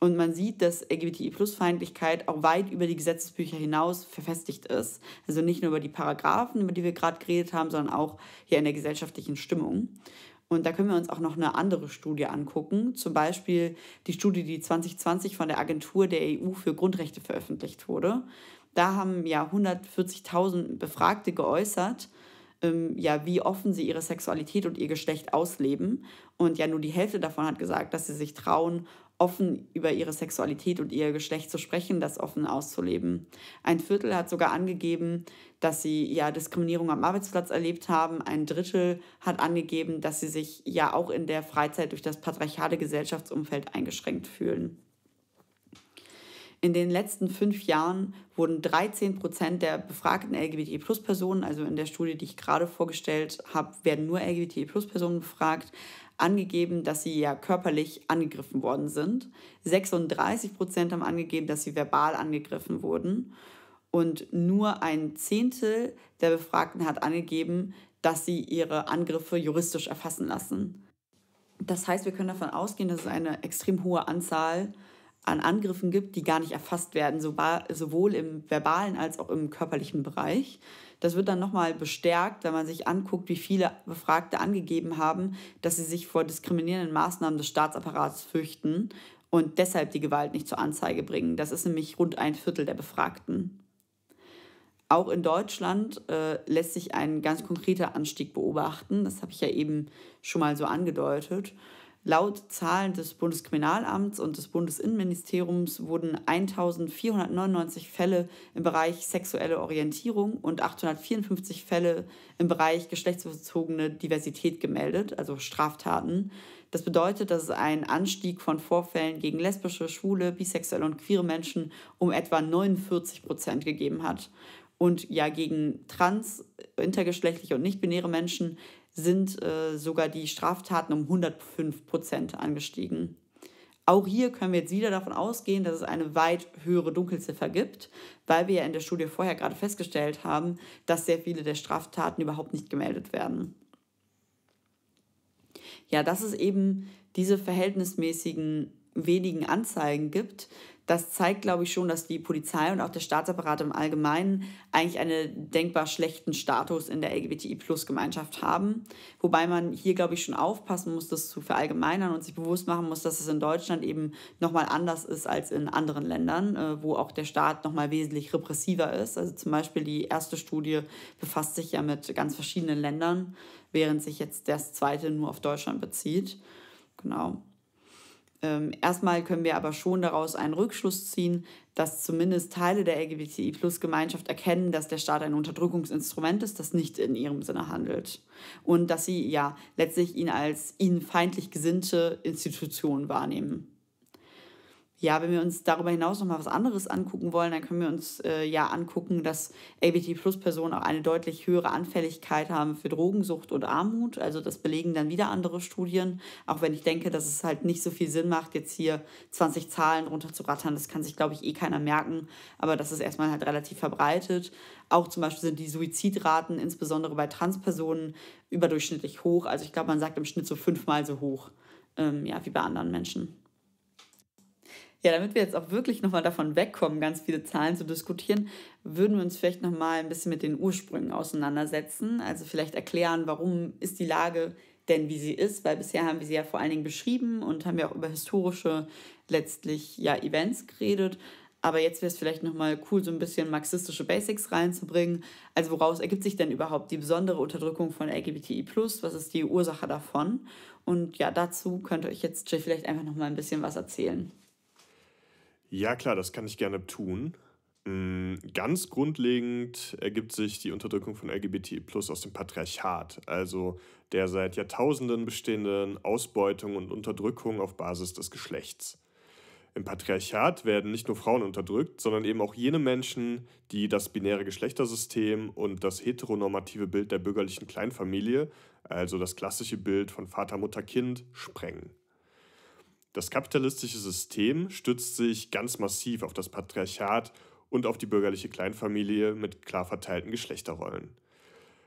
Und man sieht, dass LGBTI-Plus-Feindlichkeit auch weit über die Gesetzesbücher hinaus verfestigt ist. Also nicht nur über die Paragraphen, über die wir gerade geredet haben, sondern auch hier in der gesellschaftlichen Stimmung. Und da können wir uns auch noch eine andere Studie angucken, zum Beispiel die Studie, die 2020 von der Agentur der EU für Grundrechte veröffentlicht wurde. Da haben ja 140.000 Befragte geäußert, ähm, ja, wie offen sie ihre Sexualität und ihr Geschlecht ausleben. Und ja, nur die Hälfte davon hat gesagt, dass sie sich trauen, offen über ihre Sexualität und ihr Geschlecht zu sprechen, das offen auszuleben. Ein Viertel hat sogar angegeben, dass sie ja Diskriminierung am Arbeitsplatz erlebt haben. Ein Drittel hat angegeben, dass sie sich ja auch in der Freizeit durch das patriarchale Gesellschaftsumfeld eingeschränkt fühlen. In den letzten fünf Jahren wurden 13 Prozent der befragten LGBT-Plus-Personen, also in der Studie, die ich gerade vorgestellt habe, werden nur LGBT-Plus-Personen befragt, angegeben, dass sie ja körperlich angegriffen worden sind. 36 Prozent haben angegeben, dass sie verbal angegriffen wurden. Und nur ein Zehntel der Befragten hat angegeben, dass sie ihre Angriffe juristisch erfassen lassen. Das heißt, wir können davon ausgehen, dass es eine extrem hohe Anzahl an Angriffen gibt, die gar nicht erfasst werden, sowohl im verbalen als auch im körperlichen Bereich. Das wird dann nochmal bestärkt, wenn man sich anguckt, wie viele Befragte angegeben haben, dass sie sich vor diskriminierenden Maßnahmen des Staatsapparats fürchten und deshalb die Gewalt nicht zur Anzeige bringen. Das ist nämlich rund ein Viertel der Befragten. Auch in Deutschland äh, lässt sich ein ganz konkreter Anstieg beobachten. Das habe ich ja eben schon mal so angedeutet. Laut Zahlen des Bundeskriminalamts und des Bundesinnenministeriums wurden 1499 Fälle im Bereich sexuelle Orientierung und 854 Fälle im Bereich geschlechtsbezogene Diversität gemeldet, also Straftaten. Das bedeutet, dass es einen Anstieg von Vorfällen gegen lesbische, schwule, bisexuelle und queere Menschen um etwa 49 Prozent gegeben hat. Und ja, gegen trans, intergeschlechtliche und nichtbinäre Menschen sind äh, sogar die Straftaten um 105 Prozent angestiegen. Auch hier können wir jetzt wieder davon ausgehen, dass es eine weit höhere Dunkelziffer gibt, weil wir ja in der Studie vorher gerade festgestellt haben, dass sehr viele der Straftaten überhaupt nicht gemeldet werden. Ja, dass es eben diese verhältnismäßigen wenigen Anzeigen gibt, das zeigt, glaube ich, schon, dass die Polizei und auch der Staatsapparat im Allgemeinen eigentlich einen denkbar schlechten Status in der LGBTI-Plus-Gemeinschaft haben. Wobei man hier, glaube ich, schon aufpassen muss, das zu verallgemeinern und sich bewusst machen muss, dass es in Deutschland eben nochmal anders ist als in anderen Ländern, äh, wo auch der Staat nochmal wesentlich repressiver ist. Also zum Beispiel die erste Studie befasst sich ja mit ganz verschiedenen Ländern, während sich jetzt das zweite nur auf Deutschland bezieht. Genau. Ähm, erstmal können wir aber schon daraus einen Rückschluss ziehen, dass zumindest Teile der LGBTI-Plus-Gemeinschaft erkennen, dass der Staat ein Unterdrückungsinstrument ist, das nicht in ihrem Sinne handelt. Und dass sie ja letztlich ihn als ihnen feindlich gesinnte Institution wahrnehmen ja, wenn wir uns darüber hinaus noch mal was anderes angucken wollen, dann können wir uns äh, ja angucken, dass ABT-Plus-Personen auch eine deutlich höhere Anfälligkeit haben für Drogensucht und Armut. Also das belegen dann wieder andere Studien. Auch wenn ich denke, dass es halt nicht so viel Sinn macht, jetzt hier 20 Zahlen runterzurattern. Das kann sich, glaube ich, eh keiner merken. Aber das ist erstmal halt relativ verbreitet. Auch zum Beispiel sind die Suizidraten, insbesondere bei Transpersonen, überdurchschnittlich hoch. Also ich glaube, man sagt im Schnitt so fünfmal so hoch, ähm, ja, wie bei anderen Menschen. Ja, damit wir jetzt auch wirklich nochmal davon wegkommen, ganz viele Zahlen zu diskutieren, würden wir uns vielleicht nochmal ein bisschen mit den Ursprüngen auseinandersetzen. Also vielleicht erklären, warum ist die Lage denn, wie sie ist, weil bisher haben wir sie ja vor allen Dingen beschrieben und haben ja auch über historische letztlich ja Events geredet. Aber jetzt wäre es vielleicht nochmal cool, so ein bisschen marxistische Basics reinzubringen. Also woraus ergibt sich denn überhaupt die besondere Unterdrückung von LGBTI+, was ist die Ursache davon? Und ja, dazu könnte ihr euch jetzt Jill vielleicht einfach nochmal ein bisschen was erzählen. Ja, klar, das kann ich gerne tun. Mm, ganz grundlegend ergibt sich die Unterdrückung von LGBTI Plus aus dem Patriarchat, also der seit Jahrtausenden bestehenden Ausbeutung und Unterdrückung auf Basis des Geschlechts. Im Patriarchat werden nicht nur Frauen unterdrückt, sondern eben auch jene Menschen, die das binäre Geschlechtersystem und das heteronormative Bild der bürgerlichen Kleinfamilie, also das klassische Bild von Vater, Mutter, Kind, sprengen. Das kapitalistische System stützt sich ganz massiv auf das Patriarchat und auf die bürgerliche Kleinfamilie mit klar verteilten Geschlechterrollen.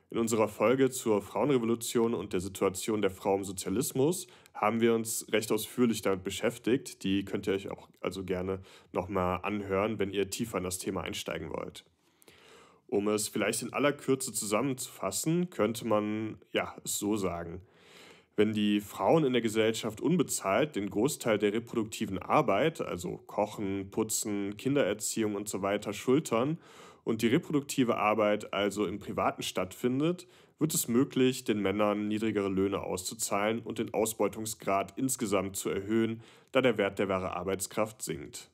In unserer Folge zur Frauenrevolution und der Situation der Frau im Sozialismus haben wir uns recht ausführlich damit beschäftigt. Die könnt ihr euch auch also gerne nochmal anhören, wenn ihr tiefer in das Thema einsteigen wollt. Um es vielleicht in aller Kürze zusammenzufassen, könnte man ja es so sagen. Wenn die Frauen in der Gesellschaft unbezahlt den Großteil der reproduktiven Arbeit, also Kochen, Putzen, Kindererziehung usw., so weiter, schultern und die reproduktive Arbeit also im Privaten stattfindet, wird es möglich, den Männern niedrigere Löhne auszuzahlen und den Ausbeutungsgrad insgesamt zu erhöhen, da der Wert der wahren Arbeitskraft sinkt.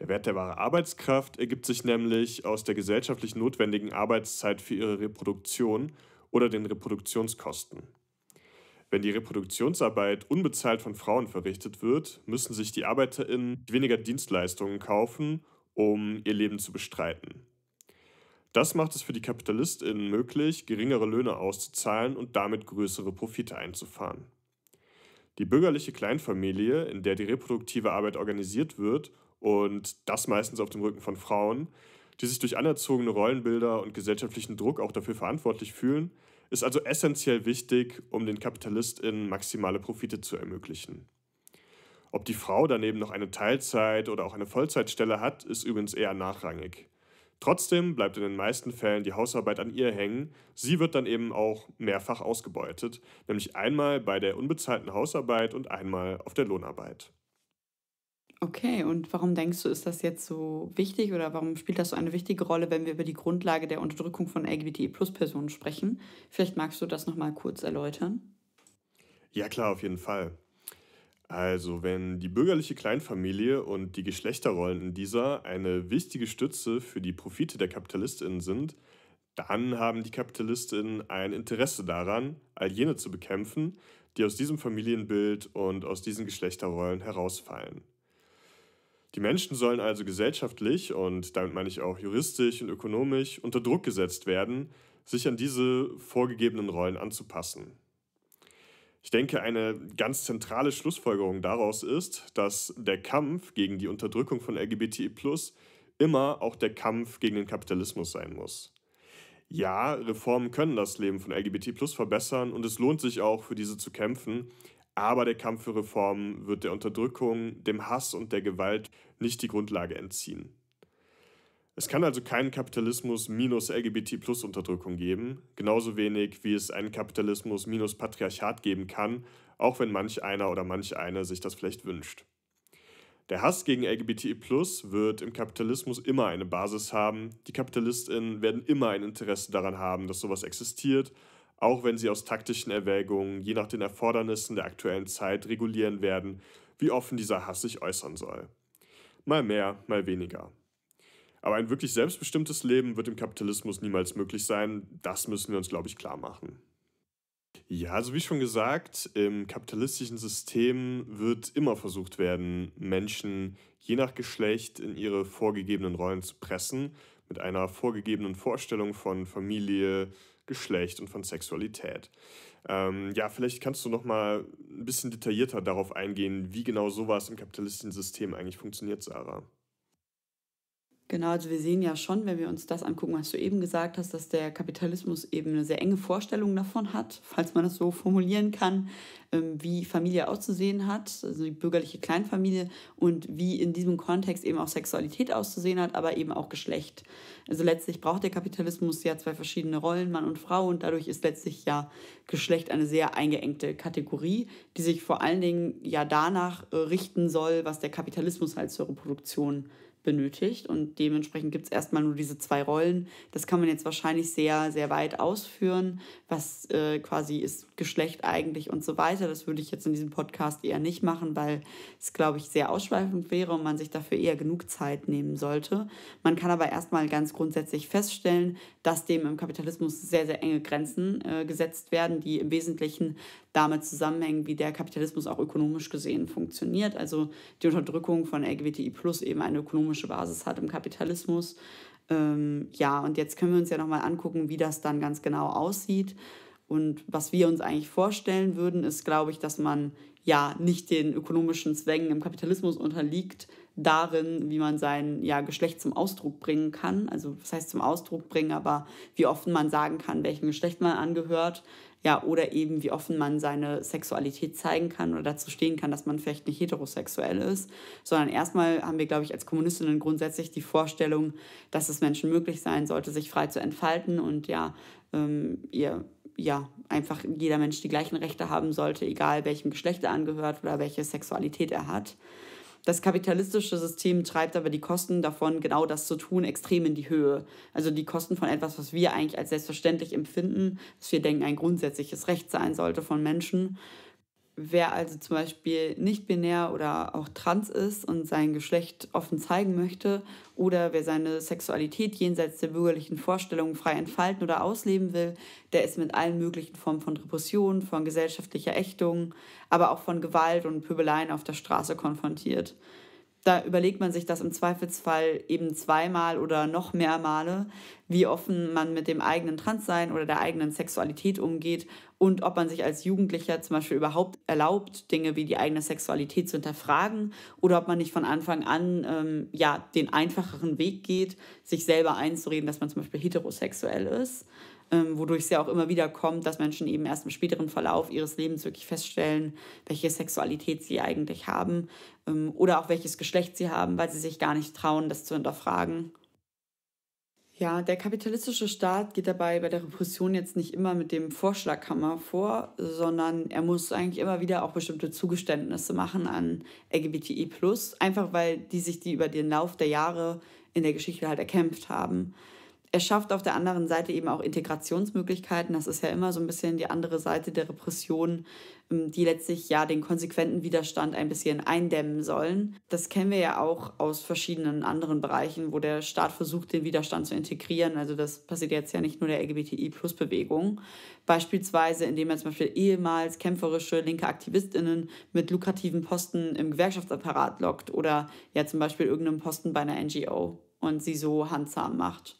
Der Wert der wahren Arbeitskraft ergibt sich nämlich aus der gesellschaftlich notwendigen Arbeitszeit für ihre Reproduktion oder den Reproduktionskosten. Wenn die Reproduktionsarbeit unbezahlt von Frauen verrichtet wird, müssen sich die ArbeiterInnen weniger Dienstleistungen kaufen, um ihr Leben zu bestreiten. Das macht es für die KapitalistInnen möglich, geringere Löhne auszuzahlen und damit größere Profite einzufahren. Die bürgerliche Kleinfamilie, in der die reproduktive Arbeit organisiert wird, und das meistens auf dem Rücken von Frauen, die sich durch anerzogene Rollenbilder und gesellschaftlichen Druck auch dafür verantwortlich fühlen, ist also essentiell wichtig, um den KapitalistInnen maximale Profite zu ermöglichen. Ob die Frau daneben noch eine Teilzeit- oder auch eine Vollzeitstelle hat, ist übrigens eher nachrangig. Trotzdem bleibt in den meisten Fällen die Hausarbeit an ihr hängen. Sie wird dann eben auch mehrfach ausgebeutet, nämlich einmal bei der unbezahlten Hausarbeit und einmal auf der Lohnarbeit. Okay, und warum denkst du, ist das jetzt so wichtig oder warum spielt das so eine wichtige Rolle, wenn wir über die Grundlage der Unterdrückung von LGBTI-Plus-Personen sprechen? Vielleicht magst du das nochmal kurz erläutern. Ja klar, auf jeden Fall. Also wenn die bürgerliche Kleinfamilie und die Geschlechterrollen in dieser eine wichtige Stütze für die Profite der Kapitalistinnen sind, dann haben die Kapitalistinnen ein Interesse daran, all jene zu bekämpfen, die aus diesem Familienbild und aus diesen Geschlechterrollen herausfallen. Die Menschen sollen also gesellschaftlich und damit meine ich auch juristisch und ökonomisch unter Druck gesetzt werden, sich an diese vorgegebenen Rollen anzupassen. Ich denke, eine ganz zentrale Schlussfolgerung daraus ist, dass der Kampf gegen die Unterdrückung von LGBTI immer auch der Kampf gegen den Kapitalismus sein muss. Ja, Reformen können das Leben von LGBT verbessern und es lohnt sich auch, für diese zu kämpfen, aber der Kampf für Reformen wird der Unterdrückung, dem Hass und der Gewalt nicht die Grundlage entziehen. Es kann also keinen Kapitalismus minus LGBT plus Unterdrückung geben, genauso wenig wie es einen Kapitalismus minus Patriarchat geben kann, auch wenn manch einer oder manch eine sich das vielleicht wünscht. Der Hass gegen LGBT-Plus wird im Kapitalismus immer eine Basis haben. Die KapitalistInnen werden immer ein Interesse daran haben, dass sowas existiert auch wenn sie aus taktischen Erwägungen je nach den Erfordernissen der aktuellen Zeit regulieren werden, wie offen dieser Hass sich äußern soll. Mal mehr, mal weniger. Aber ein wirklich selbstbestimmtes Leben wird im Kapitalismus niemals möglich sein, das müssen wir uns, glaube ich, klar machen. Ja, also wie schon gesagt, im kapitalistischen System wird immer versucht werden, Menschen je nach Geschlecht in ihre vorgegebenen Rollen zu pressen, mit einer vorgegebenen Vorstellung von Familie, Geschlecht und von Sexualität. Ähm, ja, vielleicht kannst du noch mal ein bisschen detaillierter darauf eingehen, wie genau sowas im kapitalistischen System eigentlich funktioniert, Sarah. Genau, also wir sehen ja schon, wenn wir uns das angucken, was du eben gesagt hast, dass der Kapitalismus eben eine sehr enge Vorstellung davon hat, falls man das so formulieren kann, ähm, wie Familie auszusehen hat, also die bürgerliche Kleinfamilie und wie in diesem Kontext eben auch Sexualität auszusehen hat, aber eben auch Geschlecht. Also letztlich braucht der Kapitalismus ja zwei verschiedene Rollen, Mann und Frau, und dadurch ist letztlich ja Geschlecht eine sehr eingeengte Kategorie, die sich vor allen Dingen ja danach äh, richten soll, was der Kapitalismus halt zur Reproduktion äh, benötigt und dementsprechend gibt es erstmal nur diese zwei Rollen. Das kann man jetzt wahrscheinlich sehr, sehr weit ausführen, was äh, quasi ist Geschlecht eigentlich und so weiter. Das würde ich jetzt in diesem Podcast eher nicht machen, weil es, glaube ich, sehr ausschweifend wäre und man sich dafür eher genug Zeit nehmen sollte. Man kann aber erstmal ganz grundsätzlich feststellen, dass dem im Kapitalismus sehr, sehr enge Grenzen äh, gesetzt werden, die im Wesentlichen damit zusammenhängen, wie der Kapitalismus auch ökonomisch gesehen funktioniert. Also die Unterdrückung von LGBTI plus eben eine ökonomische Basis hat im Kapitalismus. Ähm, ja, und jetzt können wir uns ja nochmal angucken, wie das dann ganz genau aussieht. Und was wir uns eigentlich vorstellen würden, ist, glaube ich, dass man ja nicht den ökonomischen Zwängen im Kapitalismus unterliegt, darin, wie man sein ja, Geschlecht zum Ausdruck bringen kann. Also was heißt zum Ausdruck bringen, aber wie offen man sagen kann, welchem Geschlecht man angehört, ja, oder eben wie offen man seine Sexualität zeigen kann oder dazu stehen kann, dass man vielleicht nicht heterosexuell ist, sondern erstmal haben wir, glaube ich, als Kommunistinnen grundsätzlich die Vorstellung, dass es Menschen möglich sein sollte, sich frei zu entfalten und ja, ähm, ihr ja, einfach jeder Mensch die gleichen Rechte haben sollte, egal welchem Geschlecht er angehört oder welche Sexualität er hat. Das kapitalistische System treibt aber die Kosten davon, genau das zu tun, extrem in die Höhe. Also die Kosten von etwas, was wir eigentlich als selbstverständlich empfinden, was wir denken, ein grundsätzliches Recht sein sollte von Menschen, Wer also zum Beispiel nicht binär oder auch trans ist und sein Geschlecht offen zeigen möchte oder wer seine Sexualität jenseits der bürgerlichen Vorstellungen frei entfalten oder ausleben will, der ist mit allen möglichen Formen von Repression, von gesellschaftlicher Ächtung, aber auch von Gewalt und Pöbeleien auf der Straße konfrontiert da überlegt man sich das im Zweifelsfall eben zweimal oder noch mehr Male, wie offen man mit dem eigenen Transsein oder der eigenen Sexualität umgeht und ob man sich als Jugendlicher zum Beispiel überhaupt erlaubt, Dinge wie die eigene Sexualität zu hinterfragen oder ob man nicht von Anfang an ähm, ja, den einfacheren Weg geht, sich selber einzureden, dass man zum Beispiel heterosexuell ist. Ähm, wodurch es ja auch immer wieder kommt, dass Menschen eben erst im späteren Verlauf ihres Lebens wirklich feststellen, welche Sexualität sie eigentlich haben ähm, oder auch welches Geschlecht sie haben, weil sie sich gar nicht trauen, das zu hinterfragen. Ja, der kapitalistische Staat geht dabei bei der Repression jetzt nicht immer mit dem Vorschlaghammer vor, sondern er muss eigentlich immer wieder auch bestimmte Zugeständnisse machen an LGBTI+, einfach weil die sich die über den Lauf der Jahre in der Geschichte halt erkämpft haben es schafft auf der anderen Seite eben auch Integrationsmöglichkeiten. Das ist ja immer so ein bisschen die andere Seite der Repression, ähm, die letztlich ja den konsequenten Widerstand ein bisschen eindämmen sollen. Das kennen wir ja auch aus verschiedenen anderen Bereichen, wo der Staat versucht, den Widerstand zu integrieren. Also das passiert jetzt ja nicht nur der LGBTI-Plus-Bewegung. Beispielsweise, indem er zum Beispiel ehemals kämpferische linke AktivistInnen mit lukrativen Posten im Gewerkschaftsapparat lockt oder ja zum Beispiel irgendeinem Posten bei einer NGO und sie so handzahm macht.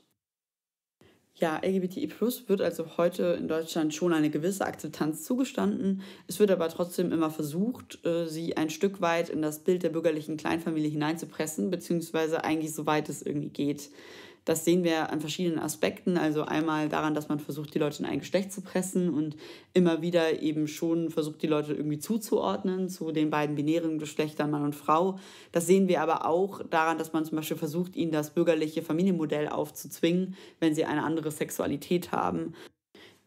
Ja, LGBTI Plus wird also heute in Deutschland schon eine gewisse Akzeptanz zugestanden. Es wird aber trotzdem immer versucht, äh, sie ein Stück weit in das Bild der bürgerlichen Kleinfamilie hineinzupressen, beziehungsweise eigentlich so weit es irgendwie geht. Das sehen wir an verschiedenen Aspekten. Also einmal daran, dass man versucht, die Leute in ein Geschlecht zu pressen und immer wieder eben schon versucht, die Leute irgendwie zuzuordnen zu den beiden binären Geschlechtern Mann und Frau. Das sehen wir aber auch daran, dass man zum Beispiel versucht, ihnen das bürgerliche Familienmodell aufzuzwingen, wenn sie eine andere Sexualität haben.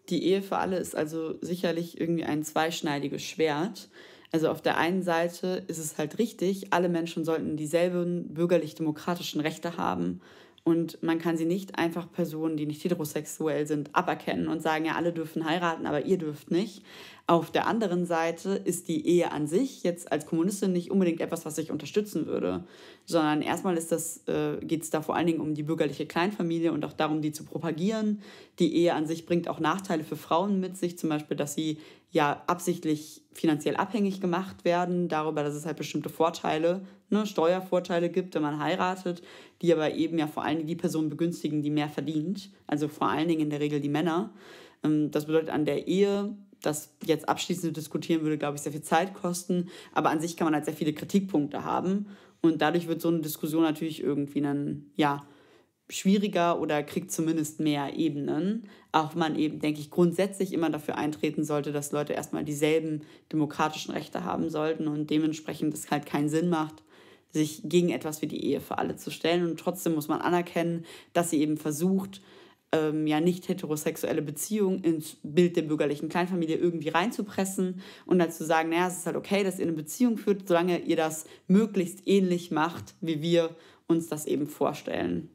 Die Ehe für alle ist also sicherlich irgendwie ein zweischneidiges Schwert. Also auf der einen Seite ist es halt richtig, alle Menschen sollten dieselben bürgerlich-demokratischen Rechte haben. Und man kann sie nicht einfach Personen, die nicht heterosexuell sind, aberkennen und sagen, ja, alle dürfen heiraten, aber ihr dürft nicht. Auf der anderen Seite ist die Ehe an sich jetzt als Kommunistin nicht unbedingt etwas, was ich unterstützen würde, sondern erstmal äh, geht es da vor allen Dingen um die bürgerliche Kleinfamilie und auch darum, die zu propagieren. Die Ehe an sich bringt auch Nachteile für Frauen mit sich, zum Beispiel, dass sie ja absichtlich finanziell abhängig gemacht werden, darüber, dass es halt bestimmte Vorteile, ne, Steuervorteile gibt, wenn man heiratet, die aber eben ja vor allen Dingen die Personen begünstigen, die mehr verdient, also vor allen Dingen in der Regel die Männer. Ähm, das bedeutet an der Ehe, das jetzt abschließend diskutieren, würde, glaube ich, sehr viel Zeit kosten, aber an sich kann man halt sehr viele Kritikpunkte haben und dadurch wird so eine Diskussion natürlich irgendwie dann, ja, schwieriger oder kriegt zumindest mehr Ebenen. Auch man eben, denke ich, grundsätzlich immer dafür eintreten sollte, dass Leute erstmal dieselben demokratischen Rechte haben sollten und dementsprechend es halt keinen Sinn macht, sich gegen etwas wie die Ehe für alle zu stellen. Und trotzdem muss man anerkennen, dass sie eben versucht, ähm, ja nicht heterosexuelle Beziehungen ins Bild der bürgerlichen Kleinfamilie irgendwie reinzupressen und dann zu sagen, naja, es ist halt okay, dass ihr eine Beziehung führt, solange ihr das möglichst ähnlich macht, wie wir uns das eben vorstellen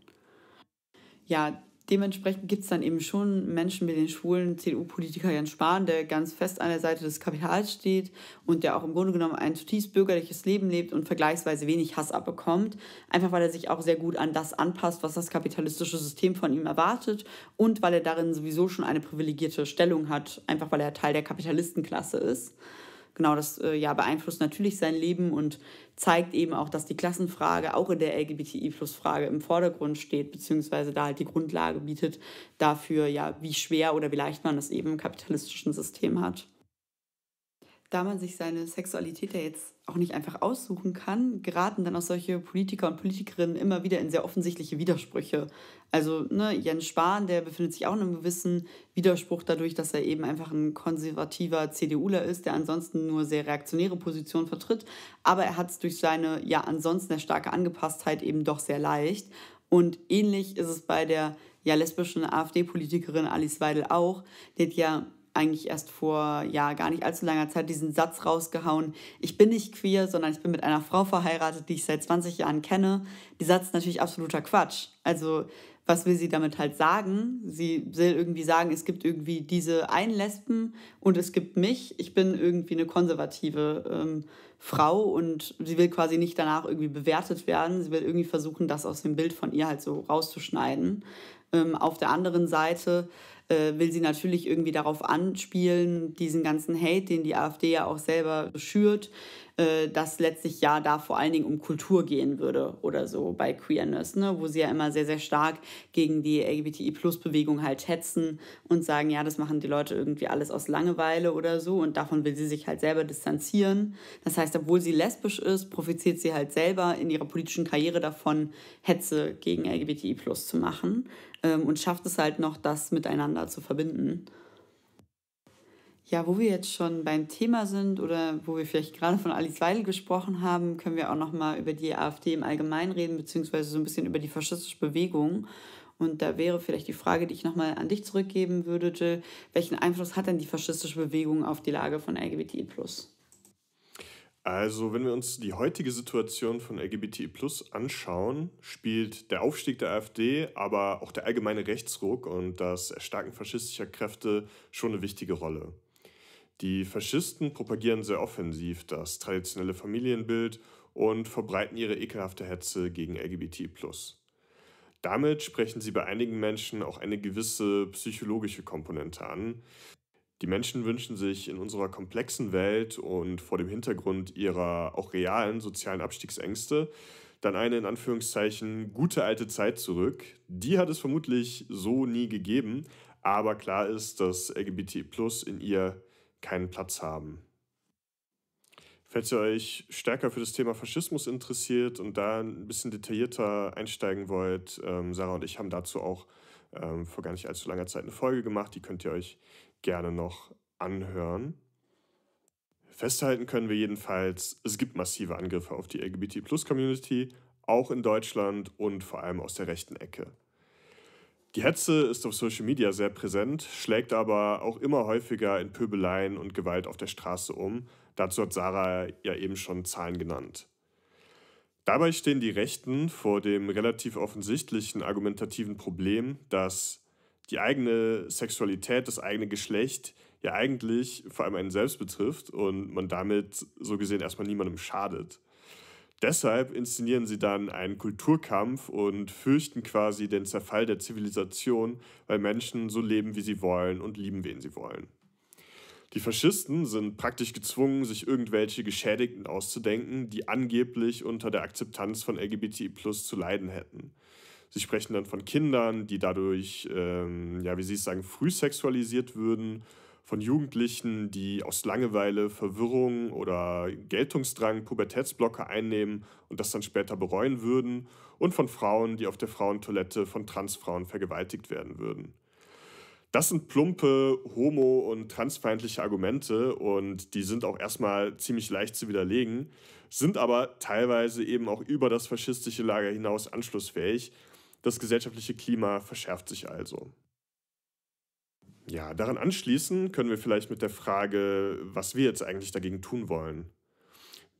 ja, dementsprechend gibt es dann eben schon Menschen wie den schwulen CDU-Politiker Jens Spahn, der ganz fest an der Seite des Kapitals steht und der auch im Grunde genommen ein zutiefst bürgerliches Leben lebt und vergleichsweise wenig Hass abbekommt, einfach weil er sich auch sehr gut an das anpasst, was das kapitalistische System von ihm erwartet und weil er darin sowieso schon eine privilegierte Stellung hat, einfach weil er Teil der Kapitalistenklasse ist genau das äh, ja, beeinflusst natürlich sein Leben und zeigt eben auch, dass die Klassenfrage auch in der LGBTI-Plus-Frage im Vordergrund steht, beziehungsweise da halt die Grundlage bietet dafür, ja, wie schwer oder wie leicht man das eben im kapitalistischen System hat. Da man sich seine Sexualität ja jetzt auch nicht einfach aussuchen kann, geraten dann auch solche Politiker und Politikerinnen immer wieder in sehr offensichtliche Widersprüche. Also ne, Jens Spahn, der befindet sich auch in einem gewissen Widerspruch dadurch, dass er eben einfach ein konservativer CDUler ist, der ansonsten nur sehr reaktionäre Positionen vertritt. Aber er hat es durch seine ja ansonsten sehr starke Angepasstheit eben doch sehr leicht. Und ähnlich ist es bei der ja lesbischen AfD-Politikerin Alice Weidel auch. Die hat ja eigentlich erst vor, ja, gar nicht allzu langer Zeit diesen Satz rausgehauen, ich bin nicht queer, sondern ich bin mit einer Frau verheiratet, die ich seit 20 Jahren kenne. Die Satz ist natürlich absoluter Quatsch. Also was will sie damit halt sagen? Sie will irgendwie sagen, es gibt irgendwie diese einen Lesben und es gibt mich. Ich bin irgendwie eine konservative ähm, Frau und sie will quasi nicht danach irgendwie bewertet werden. Sie will irgendwie versuchen, das aus dem Bild von ihr halt so rauszuschneiden. Ähm, auf der anderen Seite äh, will sie natürlich irgendwie darauf anspielen, diesen ganzen Hate, den die AfD ja auch selber schürt, äh, dass letztlich ja da vor allen Dingen um Kultur gehen würde oder so bei Queerness, ne? wo sie ja immer sehr, sehr stark gegen die LGBTI-Plus-Bewegung halt hetzen und sagen, ja, das machen die Leute irgendwie alles aus Langeweile oder so und davon will sie sich halt selber distanzieren. Das heißt, obwohl sie lesbisch ist, profitiert sie halt selber in ihrer politischen Karriere davon, Hetze gegen LGBTI-Plus zu machen ähm, und schafft es halt noch, das miteinander zu verbinden. Ja, wo wir jetzt schon beim Thema sind oder wo wir vielleicht gerade von Alice Weidel gesprochen haben, können wir auch noch mal über die AfD im Allgemeinen reden, beziehungsweise so ein bisschen über die faschistische Bewegung. Und da wäre vielleicht die Frage, die ich nochmal an dich zurückgeben würde, Jill, welchen Einfluss hat denn die faschistische Bewegung auf die Lage von LGBTI+. Also, wenn wir uns die heutige Situation von LGBTI anschauen, spielt der Aufstieg der AfD, aber auch der allgemeine Rechtsruck und das Erstarken faschistischer Kräfte schon eine wichtige Rolle. Die Faschisten propagieren sehr offensiv das traditionelle Familienbild und verbreiten ihre ekelhafte Hetze gegen LGBT. Damit sprechen sie bei einigen Menschen auch eine gewisse psychologische Komponente an. Die Menschen wünschen sich in unserer komplexen Welt und vor dem Hintergrund ihrer auch realen sozialen Abstiegsängste dann eine in Anführungszeichen gute alte Zeit zurück. Die hat es vermutlich so nie gegeben, aber klar ist, dass LGBT Plus in ihr keinen Platz haben. Falls ihr euch stärker für das Thema Faschismus interessiert und da ein bisschen detaillierter einsteigen wollt, ähm, Sarah und ich haben dazu auch ähm, vor gar nicht allzu langer Zeit eine Folge gemacht. Die könnt ihr euch gerne noch anhören. Festhalten können wir jedenfalls, es gibt massive Angriffe auf die LGBT-Plus-Community, auch in Deutschland und vor allem aus der rechten Ecke. Die Hetze ist auf Social Media sehr präsent, schlägt aber auch immer häufiger in Pöbeleien und Gewalt auf der Straße um. Dazu hat Sarah ja eben schon Zahlen genannt. Dabei stehen die Rechten vor dem relativ offensichtlichen argumentativen Problem, dass die eigene Sexualität, das eigene Geschlecht ja eigentlich vor allem einen selbst betrifft und man damit so gesehen erstmal niemandem schadet. Deshalb inszenieren sie dann einen Kulturkampf und fürchten quasi den Zerfall der Zivilisation, weil Menschen so leben, wie sie wollen und lieben, wen sie wollen. Die Faschisten sind praktisch gezwungen, sich irgendwelche Geschädigten auszudenken, die angeblich unter der Akzeptanz von LGBTI zu leiden hätten. Sie sprechen dann von Kindern, die dadurch, ähm, ja, wie sie es sagen, früh sexualisiert würden von Jugendlichen, die aus Langeweile, Verwirrung oder Geltungsdrang Pubertätsblocker einnehmen und das dann später bereuen würden, und von Frauen, die auf der Frauentoilette von Transfrauen vergewaltigt werden würden. Das sind plumpe, homo- und transfeindliche Argumente und die sind auch erstmal ziemlich leicht zu widerlegen, sind aber teilweise eben auch über das faschistische Lager hinaus anschlussfähig. Das gesellschaftliche Klima verschärft sich also. Ja, daran anschließen können wir vielleicht mit der Frage, was wir jetzt eigentlich dagegen tun wollen.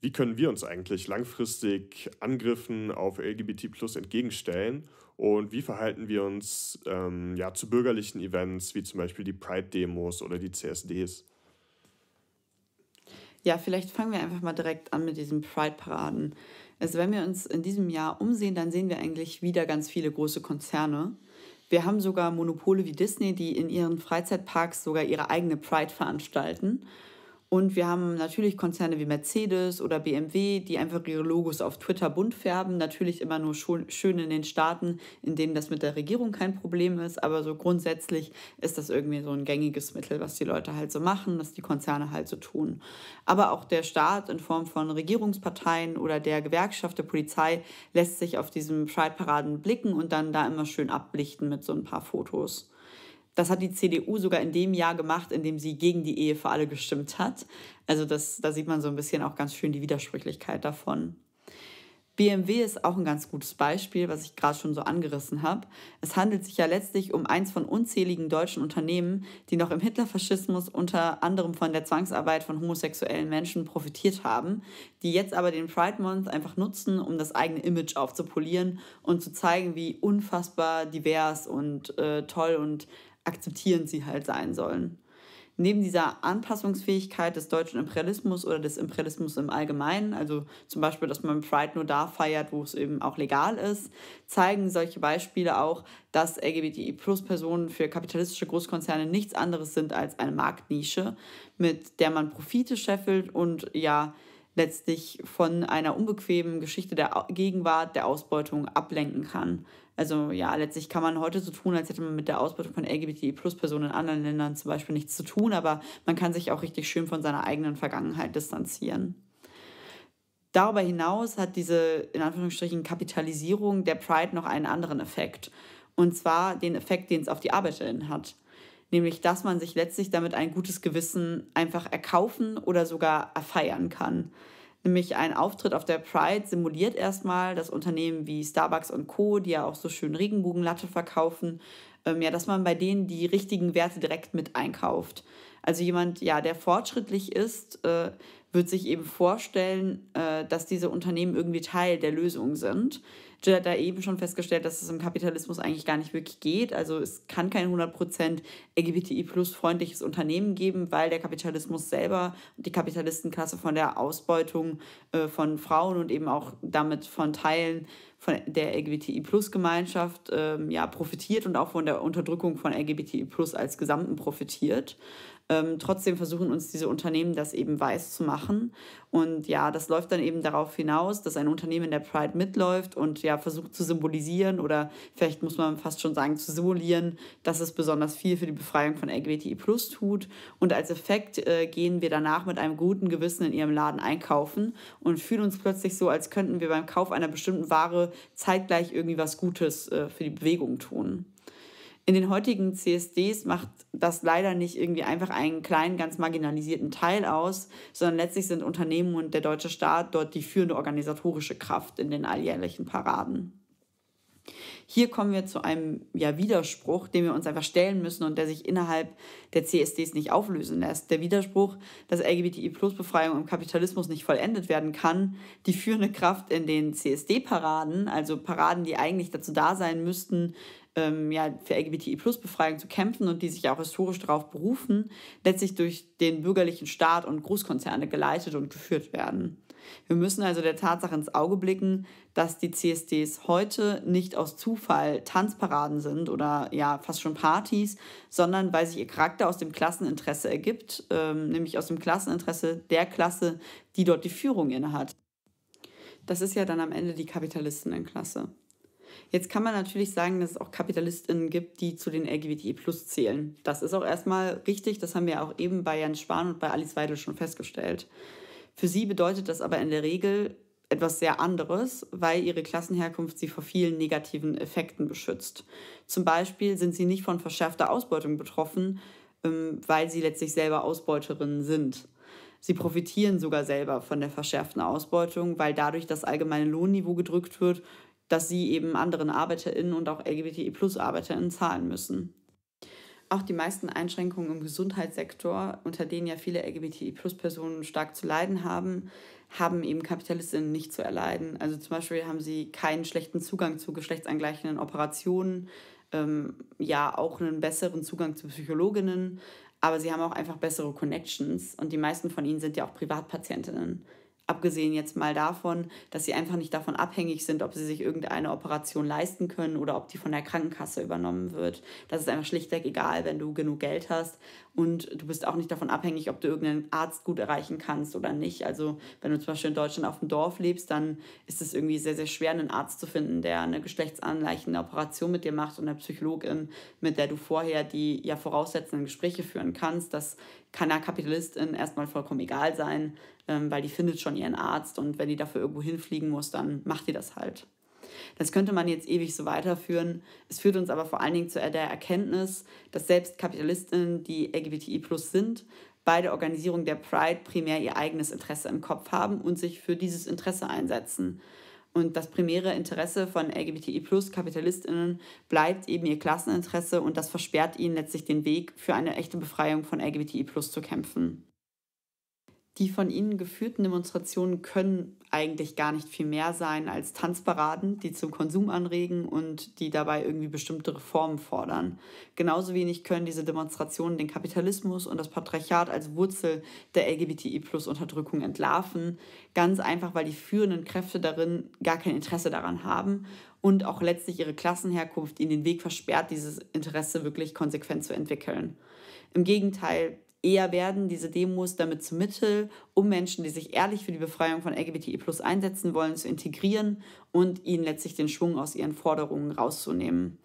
Wie können wir uns eigentlich langfristig Angriffen auf LGBT Plus entgegenstellen und wie verhalten wir uns ähm, ja, zu bürgerlichen Events wie zum Beispiel die Pride-Demos oder die CSDs? Ja, vielleicht fangen wir einfach mal direkt an mit diesen Pride-Paraden. Also wenn wir uns in diesem Jahr umsehen, dann sehen wir eigentlich wieder ganz viele große Konzerne wir haben sogar Monopole wie Disney, die in ihren Freizeitparks sogar ihre eigene Pride veranstalten. Und wir haben natürlich Konzerne wie Mercedes oder BMW, die einfach ihre Logos auf Twitter bunt färben. Natürlich immer nur schön in den Staaten, in denen das mit der Regierung kein Problem ist. Aber so grundsätzlich ist das irgendwie so ein gängiges Mittel, was die Leute halt so machen, was die Konzerne halt so tun. Aber auch der Staat in Form von Regierungsparteien oder der Gewerkschaft, der Polizei lässt sich auf diesen Pride-Paraden blicken und dann da immer schön ablichten mit so ein paar Fotos. Das hat die CDU sogar in dem Jahr gemacht, in dem sie gegen die Ehe für alle gestimmt hat. Also das, da sieht man so ein bisschen auch ganz schön die Widersprüchlichkeit davon. BMW ist auch ein ganz gutes Beispiel, was ich gerade schon so angerissen habe. Es handelt sich ja letztlich um eins von unzähligen deutschen Unternehmen, die noch im Hitlerfaschismus unter anderem von der Zwangsarbeit von homosexuellen Menschen profitiert haben, die jetzt aber den Pride Month einfach nutzen, um das eigene Image aufzupolieren und zu zeigen, wie unfassbar divers und äh, toll und akzeptieren sie halt sein sollen. Neben dieser Anpassungsfähigkeit des deutschen Imperialismus oder des Imperialismus im Allgemeinen, also zum Beispiel, dass man Pride nur da feiert, wo es eben auch legal ist, zeigen solche Beispiele auch, dass LGBTI-Plus-Personen für kapitalistische Großkonzerne nichts anderes sind als eine Marktnische, mit der man Profite scheffelt und ja letztlich von einer unbequemen Geschichte der Gegenwart, der Ausbeutung ablenken kann. Also ja, letztlich kann man heute so tun, als hätte man mit der Ausbeutung von LGBTI-Plus-Personen in anderen Ländern zum Beispiel nichts zu tun, aber man kann sich auch richtig schön von seiner eigenen Vergangenheit distanzieren. Darüber hinaus hat diese, in Anführungsstrichen, Kapitalisierung der Pride noch einen anderen Effekt. Und zwar den Effekt, den es auf die ArbeiterInnen hat. Nämlich, dass man sich letztlich damit ein gutes Gewissen einfach erkaufen oder sogar erfeiern kann. Nämlich ein Auftritt auf der Pride simuliert erstmal, dass Unternehmen wie Starbucks und Co., die ja auch so schön Regenbogenlatte verkaufen, ähm, ja, dass man bei denen die richtigen Werte direkt mit einkauft. Also jemand, ja, der fortschrittlich ist, äh, wird sich eben vorstellen, äh, dass diese Unternehmen irgendwie Teil der Lösung sind. Jill hat da eben schon festgestellt, dass es im Kapitalismus eigentlich gar nicht wirklich geht. Also es kann kein 100% LGBTI-plus-freundliches Unternehmen geben, weil der Kapitalismus selber und die Kapitalistenklasse von der Ausbeutung äh, von Frauen und eben auch damit von Teilen von der LGBTI-plus-Gemeinschaft ähm, ja, profitiert und auch von der Unterdrückung von LGBTI-plus als Gesamten profitiert. Ähm, trotzdem versuchen uns diese Unternehmen das eben weiß zu machen. Und ja, das läuft dann eben darauf hinaus, dass ein Unternehmen in der Pride mitläuft und ja versucht zu symbolisieren oder vielleicht muss man fast schon sagen zu simulieren, dass es besonders viel für die Befreiung von LGBTI Plus tut. Und als Effekt äh, gehen wir danach mit einem guten Gewissen in ihrem Laden einkaufen und fühlen uns plötzlich so, als könnten wir beim Kauf einer bestimmten Ware zeitgleich irgendwie was Gutes äh, für die Bewegung tun in den heutigen CSDs macht das leider nicht irgendwie einfach einen kleinen, ganz marginalisierten Teil aus, sondern letztlich sind Unternehmen und der deutsche Staat dort die führende organisatorische Kraft in den alljährlichen Paraden. Hier kommen wir zu einem ja, Widerspruch, den wir uns einfach stellen müssen und der sich innerhalb der CSDs nicht auflösen lässt. Der Widerspruch, dass LGBTI-Plus-Befreiung im Kapitalismus nicht vollendet werden kann, die führende Kraft in den CSD-Paraden, also Paraden, die eigentlich dazu da sein müssten, ähm, ja, für LGBTI-Plus-Befreiung zu kämpfen und die sich auch historisch darauf berufen, letztlich durch den bürgerlichen Staat und Großkonzerne geleitet und geführt werden. Wir müssen also der Tatsache ins Auge blicken, dass die CSDs heute nicht aus Zufall Tanzparaden sind oder ja fast schon Partys, sondern weil sich ihr Charakter aus dem Klasseninteresse ergibt, ähm, nämlich aus dem Klasseninteresse der Klasse, die dort die Führung innehat. Das ist ja dann am Ende die Kapitalistenklasse. Jetzt kann man natürlich sagen, dass es auch KapitalistInnen gibt, die zu den LGBTI Plus zählen. Das ist auch erstmal richtig, das haben wir auch eben bei Jan Spahn und bei Alice Weidel schon festgestellt. Für sie bedeutet das aber in der Regel etwas sehr anderes, weil ihre Klassenherkunft sie vor vielen negativen Effekten beschützt. Zum Beispiel sind sie nicht von verschärfter Ausbeutung betroffen, ähm, weil sie letztlich selber Ausbeuterinnen sind. Sie profitieren sogar selber von der verschärften Ausbeutung, weil dadurch das allgemeine Lohnniveau gedrückt wird dass sie eben anderen ArbeiterInnen und auch LGBTI-Plus-ArbeiterInnen zahlen müssen. Auch die meisten Einschränkungen im Gesundheitssektor, unter denen ja viele LGBTI-Plus-Personen stark zu leiden haben, haben eben KapitalistInnen nicht zu erleiden. Also zum Beispiel haben sie keinen schlechten Zugang zu geschlechtsangleichenden Operationen, ähm, ja auch einen besseren Zugang zu Psychologinnen, aber sie haben auch einfach bessere Connections und die meisten von ihnen sind ja auch Privatpatientinnen. Abgesehen jetzt mal davon, dass sie einfach nicht davon abhängig sind, ob sie sich irgendeine Operation leisten können oder ob die von der Krankenkasse übernommen wird. Das ist einfach schlichtweg egal, wenn du genug Geld hast. Und du bist auch nicht davon abhängig, ob du irgendeinen Arzt gut erreichen kannst oder nicht. Also wenn du zum Beispiel in Deutschland auf dem Dorf lebst, dann ist es irgendwie sehr, sehr schwer, einen Arzt zu finden, der eine geschlechtsanleichende Operation mit dir macht und eine Psychologin, mit der du vorher die ja voraussetzenden Gespräche führen kannst. Das kann der Kapitalistin erstmal vollkommen egal sein. Ähm, weil die findet schon ihren Arzt und wenn die dafür irgendwo hinfliegen muss, dann macht die das halt. Das könnte man jetzt ewig so weiterführen. Es führt uns aber vor allen Dingen zu der Erkenntnis, dass selbst Kapitalistinnen, die LGBTI plus sind, bei der Organisierung der Pride primär ihr eigenes Interesse im Kopf haben und sich für dieses Interesse einsetzen. Und das primäre Interesse von LGBTI plus Kapitalistinnen bleibt eben ihr Klasseninteresse und das versperrt ihnen letztlich den Weg, für eine echte Befreiung von LGBTI plus zu kämpfen. Die von ihnen geführten Demonstrationen können eigentlich gar nicht viel mehr sein als Tanzparaden, die zum Konsum anregen und die dabei irgendwie bestimmte Reformen fordern. Genauso wenig können diese Demonstrationen den Kapitalismus und das Patriarchat als Wurzel der LGBTI-Plus-Unterdrückung entlarven, ganz einfach, weil die führenden Kräfte darin gar kein Interesse daran haben und auch letztlich ihre Klassenherkunft ihnen den Weg versperrt, dieses Interesse wirklich konsequent zu entwickeln. Im Gegenteil, Eher werden diese Demos damit zum Mittel, um Menschen, die sich ehrlich für die Befreiung von LGBTI plus einsetzen wollen, zu integrieren und ihnen letztlich den Schwung aus ihren Forderungen rauszunehmen.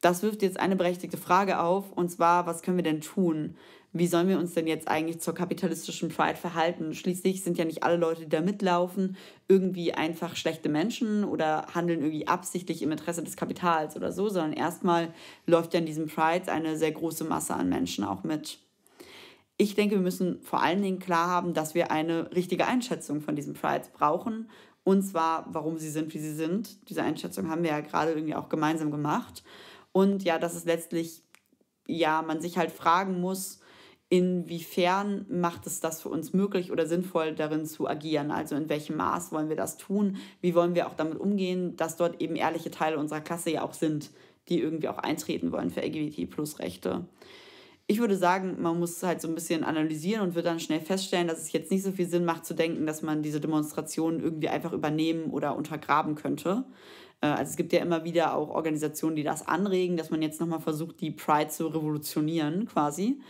Das wirft jetzt eine berechtigte Frage auf, und zwar, was können wir denn tun? Wie sollen wir uns denn jetzt eigentlich zur kapitalistischen Pride verhalten? Schließlich sind ja nicht alle Leute, die da mitlaufen, irgendwie einfach schlechte Menschen oder handeln irgendwie absichtlich im Interesse des Kapitals oder so, sondern erstmal läuft ja in diesem Pride eine sehr große Masse an Menschen auch mit ich denke, wir müssen vor allen Dingen klar haben, dass wir eine richtige Einschätzung von diesen Prides brauchen. Und zwar, warum sie sind, wie sie sind. Diese Einschätzung haben wir ja gerade irgendwie auch gemeinsam gemacht. Und ja, dass es letztlich, ja, man sich halt fragen muss, inwiefern macht es das für uns möglich oder sinnvoll, darin zu agieren? Also in welchem Maß wollen wir das tun? Wie wollen wir auch damit umgehen, dass dort eben ehrliche Teile unserer Klasse ja auch sind, die irgendwie auch eintreten wollen für LGBT-Plus-Rechte? ich würde sagen, man muss halt so ein bisschen analysieren und wird dann schnell feststellen, dass es jetzt nicht so viel Sinn macht zu denken, dass man diese Demonstrationen irgendwie einfach übernehmen oder untergraben könnte. Äh, also es gibt ja immer wieder auch Organisationen, die das anregen, dass man jetzt nochmal versucht, die Pride zu revolutionieren quasi.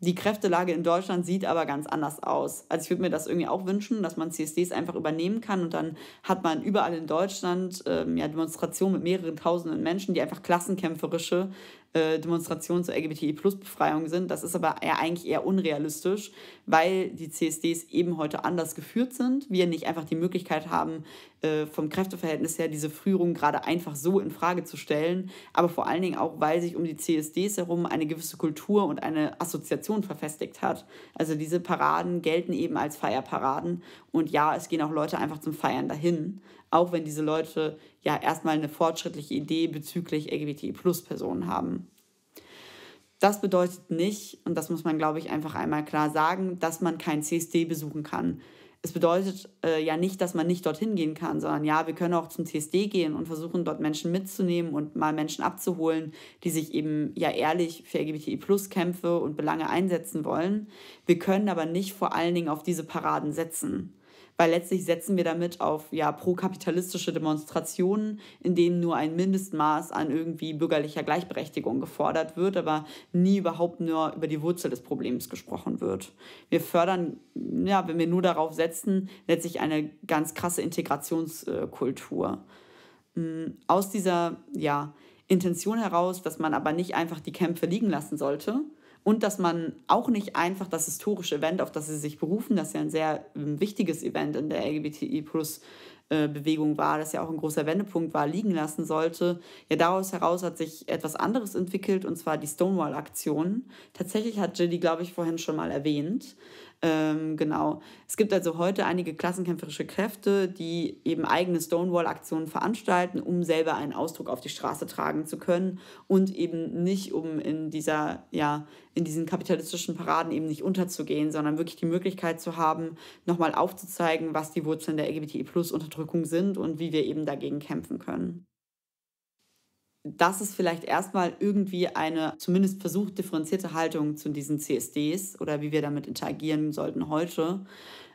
Die Kräftelage in Deutschland sieht aber ganz anders aus. Also ich würde mir das irgendwie auch wünschen, dass man CSDs einfach übernehmen kann und dann hat man überall in Deutschland ähm, ja, Demonstrationen mit mehreren tausenden Menschen, die einfach klassenkämpferische äh, Demonstrationen zur LGBTI-Plus-Befreiung sind. Das ist aber eher, eigentlich eher unrealistisch, weil die CSDs eben heute anders geführt sind. Wir nicht einfach die Möglichkeit haben, äh, vom Kräfteverhältnis her diese Führung gerade einfach so in Frage zu stellen. Aber vor allen Dingen auch, weil sich um die CSDs herum eine gewisse Kultur und eine Assoziation verfestigt hat. Also diese Paraden gelten eben als Feierparaden. Und ja, es gehen auch Leute einfach zum Feiern dahin auch wenn diese Leute ja erstmal eine fortschrittliche Idee bezüglich LGBTI-Plus-Personen haben. Das bedeutet nicht, und das muss man, glaube ich, einfach einmal klar sagen, dass man kein CSD besuchen kann. Es bedeutet äh, ja nicht, dass man nicht dorthin gehen kann, sondern ja, wir können auch zum CSD gehen und versuchen, dort Menschen mitzunehmen und mal Menschen abzuholen, die sich eben ja ehrlich für LGBTI-Plus-Kämpfe und Belange einsetzen wollen. Wir können aber nicht vor allen Dingen auf diese Paraden setzen weil letztlich setzen wir damit auf ja, prokapitalistische Demonstrationen, in denen nur ein Mindestmaß an irgendwie bürgerlicher Gleichberechtigung gefordert wird, aber nie überhaupt nur über die Wurzel des Problems gesprochen wird. Wir fördern, ja, wenn wir nur darauf setzen, letztlich eine ganz krasse Integrationskultur. Hm, aus dieser ja, Intention heraus, dass man aber nicht einfach die Kämpfe liegen lassen sollte, und dass man auch nicht einfach das historische Event, auf das sie sich berufen, das ja ein sehr ähm, wichtiges Event in der LGBTI plus äh, Bewegung war, das ja auch ein großer Wendepunkt war, liegen lassen sollte. Ja, daraus heraus hat sich etwas anderes entwickelt, und zwar die Stonewall-Aktion. Tatsächlich hat Jill glaube ich, vorhin schon mal erwähnt. Ähm, genau. Es gibt also heute einige klassenkämpferische Kräfte, die eben eigene Stonewall-Aktionen veranstalten, um selber einen Ausdruck auf die Straße tragen zu können und eben nicht, um in dieser, ja, in diesen kapitalistischen Paraden eben nicht unterzugehen, sondern wirklich die Möglichkeit zu haben, nochmal aufzuzeigen, was die Wurzeln der LGBTI-Plus-Unterdrückung sind und wie wir eben dagegen kämpfen können das ist vielleicht erstmal irgendwie eine zumindest versucht differenzierte Haltung zu diesen CSDs oder wie wir damit interagieren sollten heute.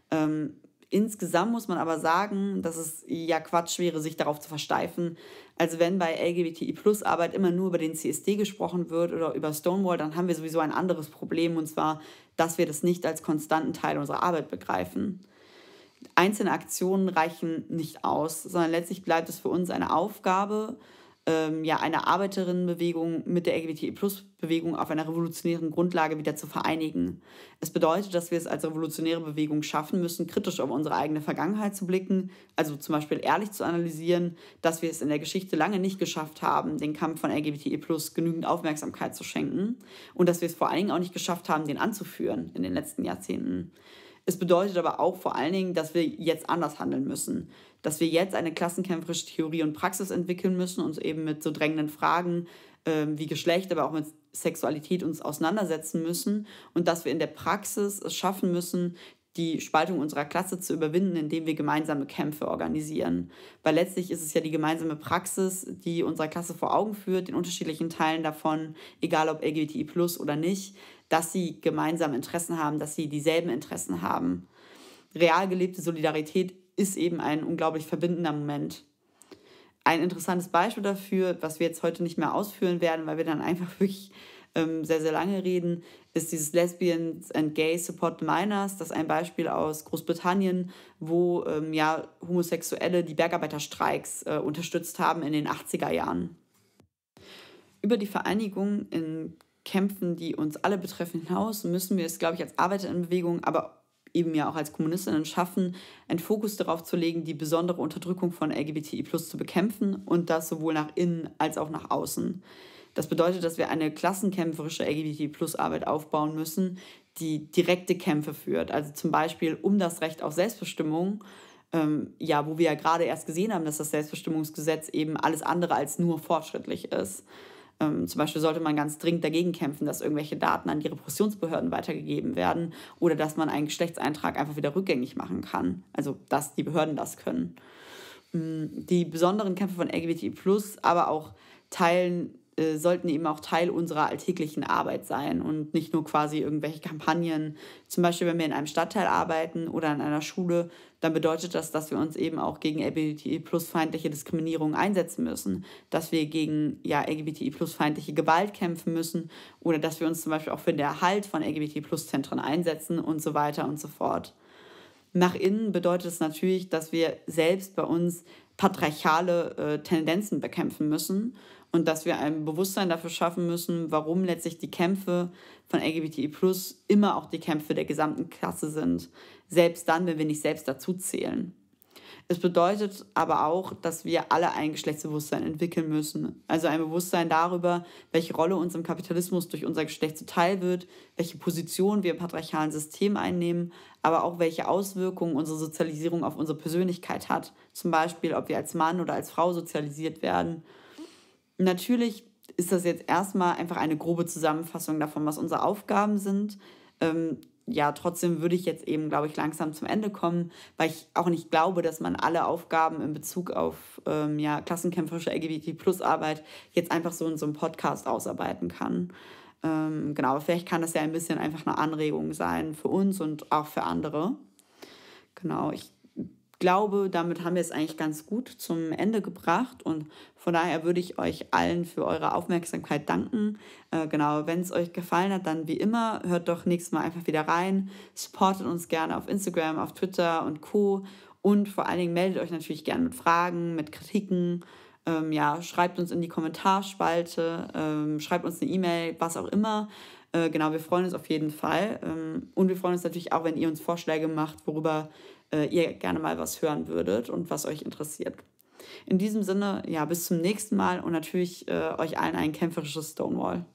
Ähm, insgesamt muss man aber sagen, dass es ja Quatsch wäre, sich darauf zu versteifen. Also wenn bei LGBTI-Plus-Arbeit immer nur über den CSD gesprochen wird oder über Stonewall, dann haben wir sowieso ein anderes Problem und zwar, dass wir das nicht als konstanten Teil unserer Arbeit begreifen. Einzelne Aktionen reichen nicht aus, sondern letztlich bleibt es für uns eine Aufgabe, ähm, ja, eine Arbeiterinnenbewegung mit der LGBTI-Plus-Bewegung auf einer revolutionären Grundlage wieder zu vereinigen. Es bedeutet, dass wir es als revolutionäre Bewegung schaffen müssen, kritisch auf unsere eigene Vergangenheit zu blicken, also zum Beispiel ehrlich zu analysieren, dass wir es in der Geschichte lange nicht geschafft haben, den Kampf von LGBTI-Plus genügend Aufmerksamkeit zu schenken und dass wir es vor allen Dingen auch nicht geschafft haben, den anzuführen in den letzten Jahrzehnten. Es bedeutet aber auch vor allen Dingen, dass wir jetzt anders handeln müssen. Dass wir jetzt eine klassenkämpferische Theorie und Praxis entwickeln müssen, uns eben mit so drängenden Fragen äh, wie Geschlecht, aber auch mit Sexualität uns auseinandersetzen müssen und dass wir in der Praxis es schaffen müssen, die Spaltung unserer Klasse zu überwinden, indem wir gemeinsame Kämpfe organisieren. Weil letztlich ist es ja die gemeinsame Praxis, die unserer Klasse vor Augen führt, den unterschiedlichen Teilen davon, egal ob LGBTI plus oder nicht, dass sie gemeinsam Interessen haben, dass sie dieselben Interessen haben. Real gelebte Solidarität ist eben ein unglaublich verbindender Moment. Ein interessantes Beispiel dafür, was wir jetzt heute nicht mehr ausführen werden, weil wir dann einfach wirklich ähm, sehr, sehr lange reden, ist dieses Lesbians and Gay Support Minors. Das ist ein Beispiel aus Großbritannien, wo ähm, ja, Homosexuelle die Bergarbeiterstreiks äh, unterstützt haben in den 80er Jahren. Über die Vereinigung in Kämpfen, die uns alle betreffen, hinaus, müssen wir es, glaube ich, als Arbeiterinnenbewegung, aber eben ja auch als Kommunistinnen schaffen, einen Fokus darauf zu legen, die besondere Unterdrückung von LGBTI zu bekämpfen und das sowohl nach innen als auch nach außen. Das bedeutet, dass wir eine klassenkämpferische LGBTI-Plus-Arbeit aufbauen müssen, die direkte Kämpfe führt. Also zum Beispiel um das Recht auf Selbstbestimmung, ähm, ja, wo wir ja gerade erst gesehen haben, dass das Selbstbestimmungsgesetz eben alles andere als nur fortschrittlich ist. Ähm, zum Beispiel sollte man ganz dringend dagegen kämpfen, dass irgendwelche Daten an die Repressionsbehörden weitergegeben werden oder dass man einen Geschlechtseintrag einfach wieder rückgängig machen kann. Also, dass die Behörden das können. Mm, die besonderen Kämpfe von LGBTI, aber auch Teilen äh, sollten eben auch Teil unserer alltäglichen Arbeit sein und nicht nur quasi irgendwelche Kampagnen. Zum Beispiel, wenn wir in einem Stadtteil arbeiten oder in einer Schule, dann bedeutet das, dass wir uns eben auch gegen LGBTI plus feindliche Diskriminierung einsetzen müssen, dass wir gegen ja, LGBTI plus feindliche Gewalt kämpfen müssen oder dass wir uns zum Beispiel auch für den Erhalt von LGBTI plus Zentren einsetzen und so weiter und so fort. Nach innen bedeutet es natürlich, dass wir selbst bei uns patriarchale äh, Tendenzen bekämpfen müssen und dass wir ein Bewusstsein dafür schaffen müssen, warum letztlich die Kämpfe von LGBTI Plus immer auch die Kämpfe der gesamten Klasse sind. Selbst dann, wenn wir nicht selbst dazu zählen. Es bedeutet aber auch, dass wir alle ein Geschlechtsbewusstsein entwickeln müssen. Also ein Bewusstsein darüber, welche Rolle uns im Kapitalismus durch unser Geschlecht zuteil wird, welche Position wir im patriarchalen System einnehmen, aber auch welche Auswirkungen unsere Sozialisierung auf unsere Persönlichkeit hat. Zum Beispiel, ob wir als Mann oder als Frau sozialisiert werden Natürlich ist das jetzt erstmal einfach eine grobe Zusammenfassung davon, was unsere Aufgaben sind. Ähm, ja, trotzdem würde ich jetzt eben, glaube ich, langsam zum Ende kommen, weil ich auch nicht glaube, dass man alle Aufgaben in Bezug auf ähm, ja, klassenkämpferische LGBT-Plus-Arbeit jetzt einfach so in so einem Podcast ausarbeiten kann. Ähm, genau, vielleicht kann das ja ein bisschen einfach eine Anregung sein für uns und auch für andere. Genau, ich glaube, damit haben wir es eigentlich ganz gut zum Ende gebracht und von daher würde ich euch allen für eure Aufmerksamkeit danken. Äh, genau, wenn es euch gefallen hat, dann wie immer, hört doch nächstes Mal einfach wieder rein, supportet uns gerne auf Instagram, auf Twitter und Co. Und vor allen Dingen meldet euch natürlich gerne mit Fragen, mit Kritiken. Ähm, ja, schreibt uns in die Kommentarspalte, ähm, schreibt uns eine E-Mail, was auch immer. Äh, genau, wir freuen uns auf jeden Fall. Ähm, und wir freuen uns natürlich auch, wenn ihr uns Vorschläge macht, worüber äh, ihr gerne mal was hören würdet und was euch interessiert. In diesem Sinne, ja, bis zum nächsten Mal und natürlich äh, euch allen ein kämpferisches Stonewall.